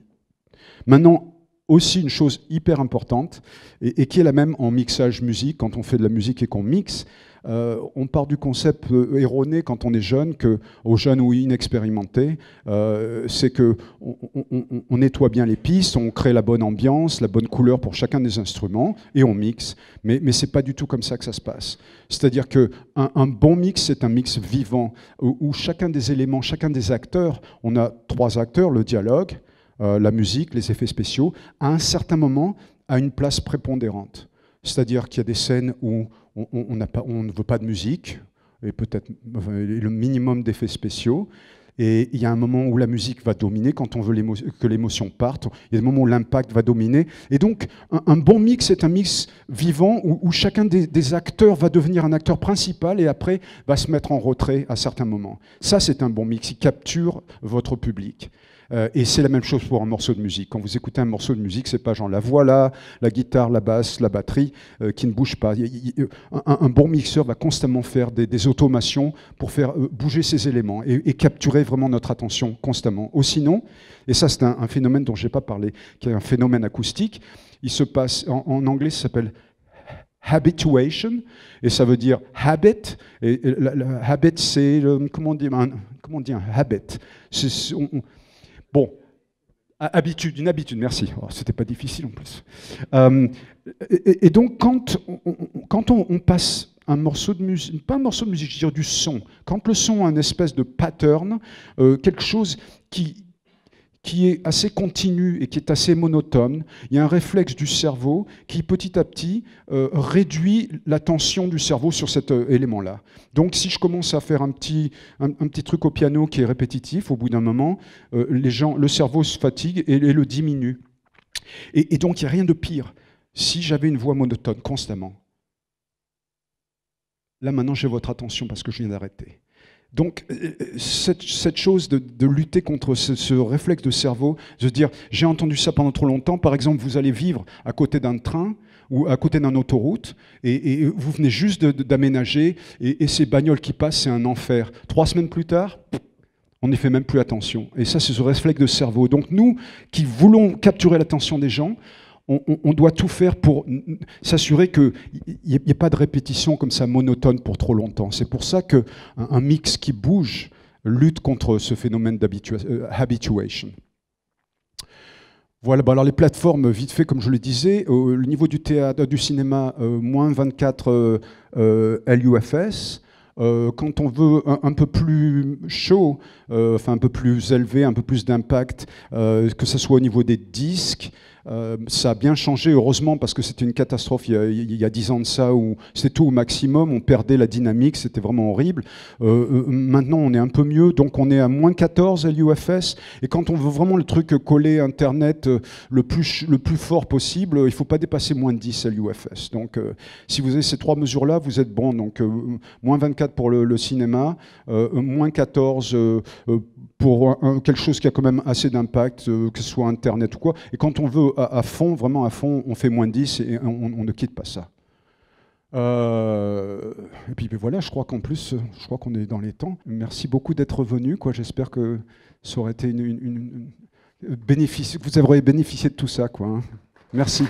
Maintenant, aussi une chose hyper importante, et, qui est la même en mixage musique, quand on fait de la musique et qu'on mixe, euh, on part du concept euh, erroné quand on est jeune, que, aux jeunes ou inexpérimentés, euh, c'est que on, nettoie bien les pistes, on crée la bonne ambiance, la bonne couleur pour chacun des instruments, et on mixe. Mais, ce n'est pas du tout comme ça que ça se passe. C'est-à-dire qu'un un bon mix, c'est un mix vivant, où chacun des éléments, chacun des acteurs, on a trois acteurs, le dialogue, euh, la musique, les effets spéciaux, à un certain moment, a une place prépondérante. C'est-à-dire qu'il y a des scènes où on, ne veut pas de musique, et peut-être le minimum d'effets spéciaux. Et il y a un moment où la musique va dominer, quand on veut que l'émotion parte, il y a des moments où l'impact va dominer. Et donc, un, bon mix c'est un mix vivant où, chacun des, acteurs va devenir un acteur principal et après va se mettre en retrait à certains moments. Ça, c'est un bon mix, il capture votre public. Euh, et c'est la même chose pour un morceau de musique. Quand vous écoutez un morceau de musique, c'est pas genre la voix là, la guitare, la basse, la batterie euh, qui ne bouge pas. Euh, un, bon mixeur va constamment faire des, automations pour faire bouger ces éléments et, capturer vraiment notre attention constamment. Aussi sinon, et ça c'est un, phénomène dont je n'ai pas parlé, qui est un phénomène acoustique, il se passe, en, anglais ça s'appelle habituation, et ça veut dire habit. Et, habit, c'est comment on dit, comment on dit un habit Bon, habitude, une habitude, merci. Oh, C'était pas difficile en plus. Euh, et, donc, quand, on, quand on, passe un morceau de musique, pas un morceau de musique, je veux dire du son, quand le son a une espèce de pattern, euh, quelque chose qui, qui est assez continue et qui est assez monotone. Il y a un réflexe du cerveau qui petit à petit euh, réduit la tension du cerveau sur cet euh, élément-là. Donc si je commence à faire un petit, un, petit truc au piano qui est répétitif, au bout d'un moment, euh, le cerveau se fatigue et, le diminue. Et, et donc il n'y a rien de pire si j'avais une voix monotone constamment. Là maintenant j'ai votre attention parce que je viens d'arrêter. Donc, euh, cette, chose de, lutter contre ce, réflexe de cerveau, de dire j'ai entendu ça pendant trop longtemps, par exemple, vous allez vivre à côté d'un train ou à côté d'une autoroute, et, vous venez juste d'aménager, et, et, ces bagnoles qui passent, c'est un enfer. Trois semaines plus tard, on n'y fait même plus attention. Et ça, c'est ce réflexe de cerveau. Donc, nous qui voulons capturer l'attention des gens, on, doit tout faire pour s'assurer qu'il n'y ait pas de répétition comme ça monotone pour trop longtemps. C'est pour ça qu'un un mix qui bouge lutte contre ce phénomène d'habituation. Euh, voilà, bah alors les plateformes, vite fait, comme je le disais, au niveau du théâtre, du cinéma, euh, moins 24 euh, LUFS. quand on veut un, peu plus chaud, enfin un peu plus élevé, un peu plus d'impact, que ce soit au niveau des disques, euh, ça a bien changé, heureusement, parce que c'était une catastrophe il y a dix ans de ça, où c'est tout au maximum, on perdait la dynamique, c'était vraiment horrible. Euh, euh, maintenant, on est un peu mieux, donc on est à moins 14 à l'UFS, et quand on veut vraiment le truc coller Internet le plus, le plus fort possible, il ne faut pas dépasser moins de 10 à l'UFS. Donc si vous avez ces trois mesures-là, vous êtes bon. Donc moins 24 pour le, le cinéma, moins 14 pour quelque chose qui a quand même assez d'impact, euh, que ce soit Internet ou quoi. Et quand on veut à, fond, vraiment à fond, on fait moins de 10 et on, ne quitte pas ça. Euh, et puis ben voilà, je crois qu'en plus, je crois qu'on est dans les temps. Merci beaucoup d'être venu. J'espère que ça aurait été une, vous aurez bénéficié de tout ça. Quoi, hein. Merci.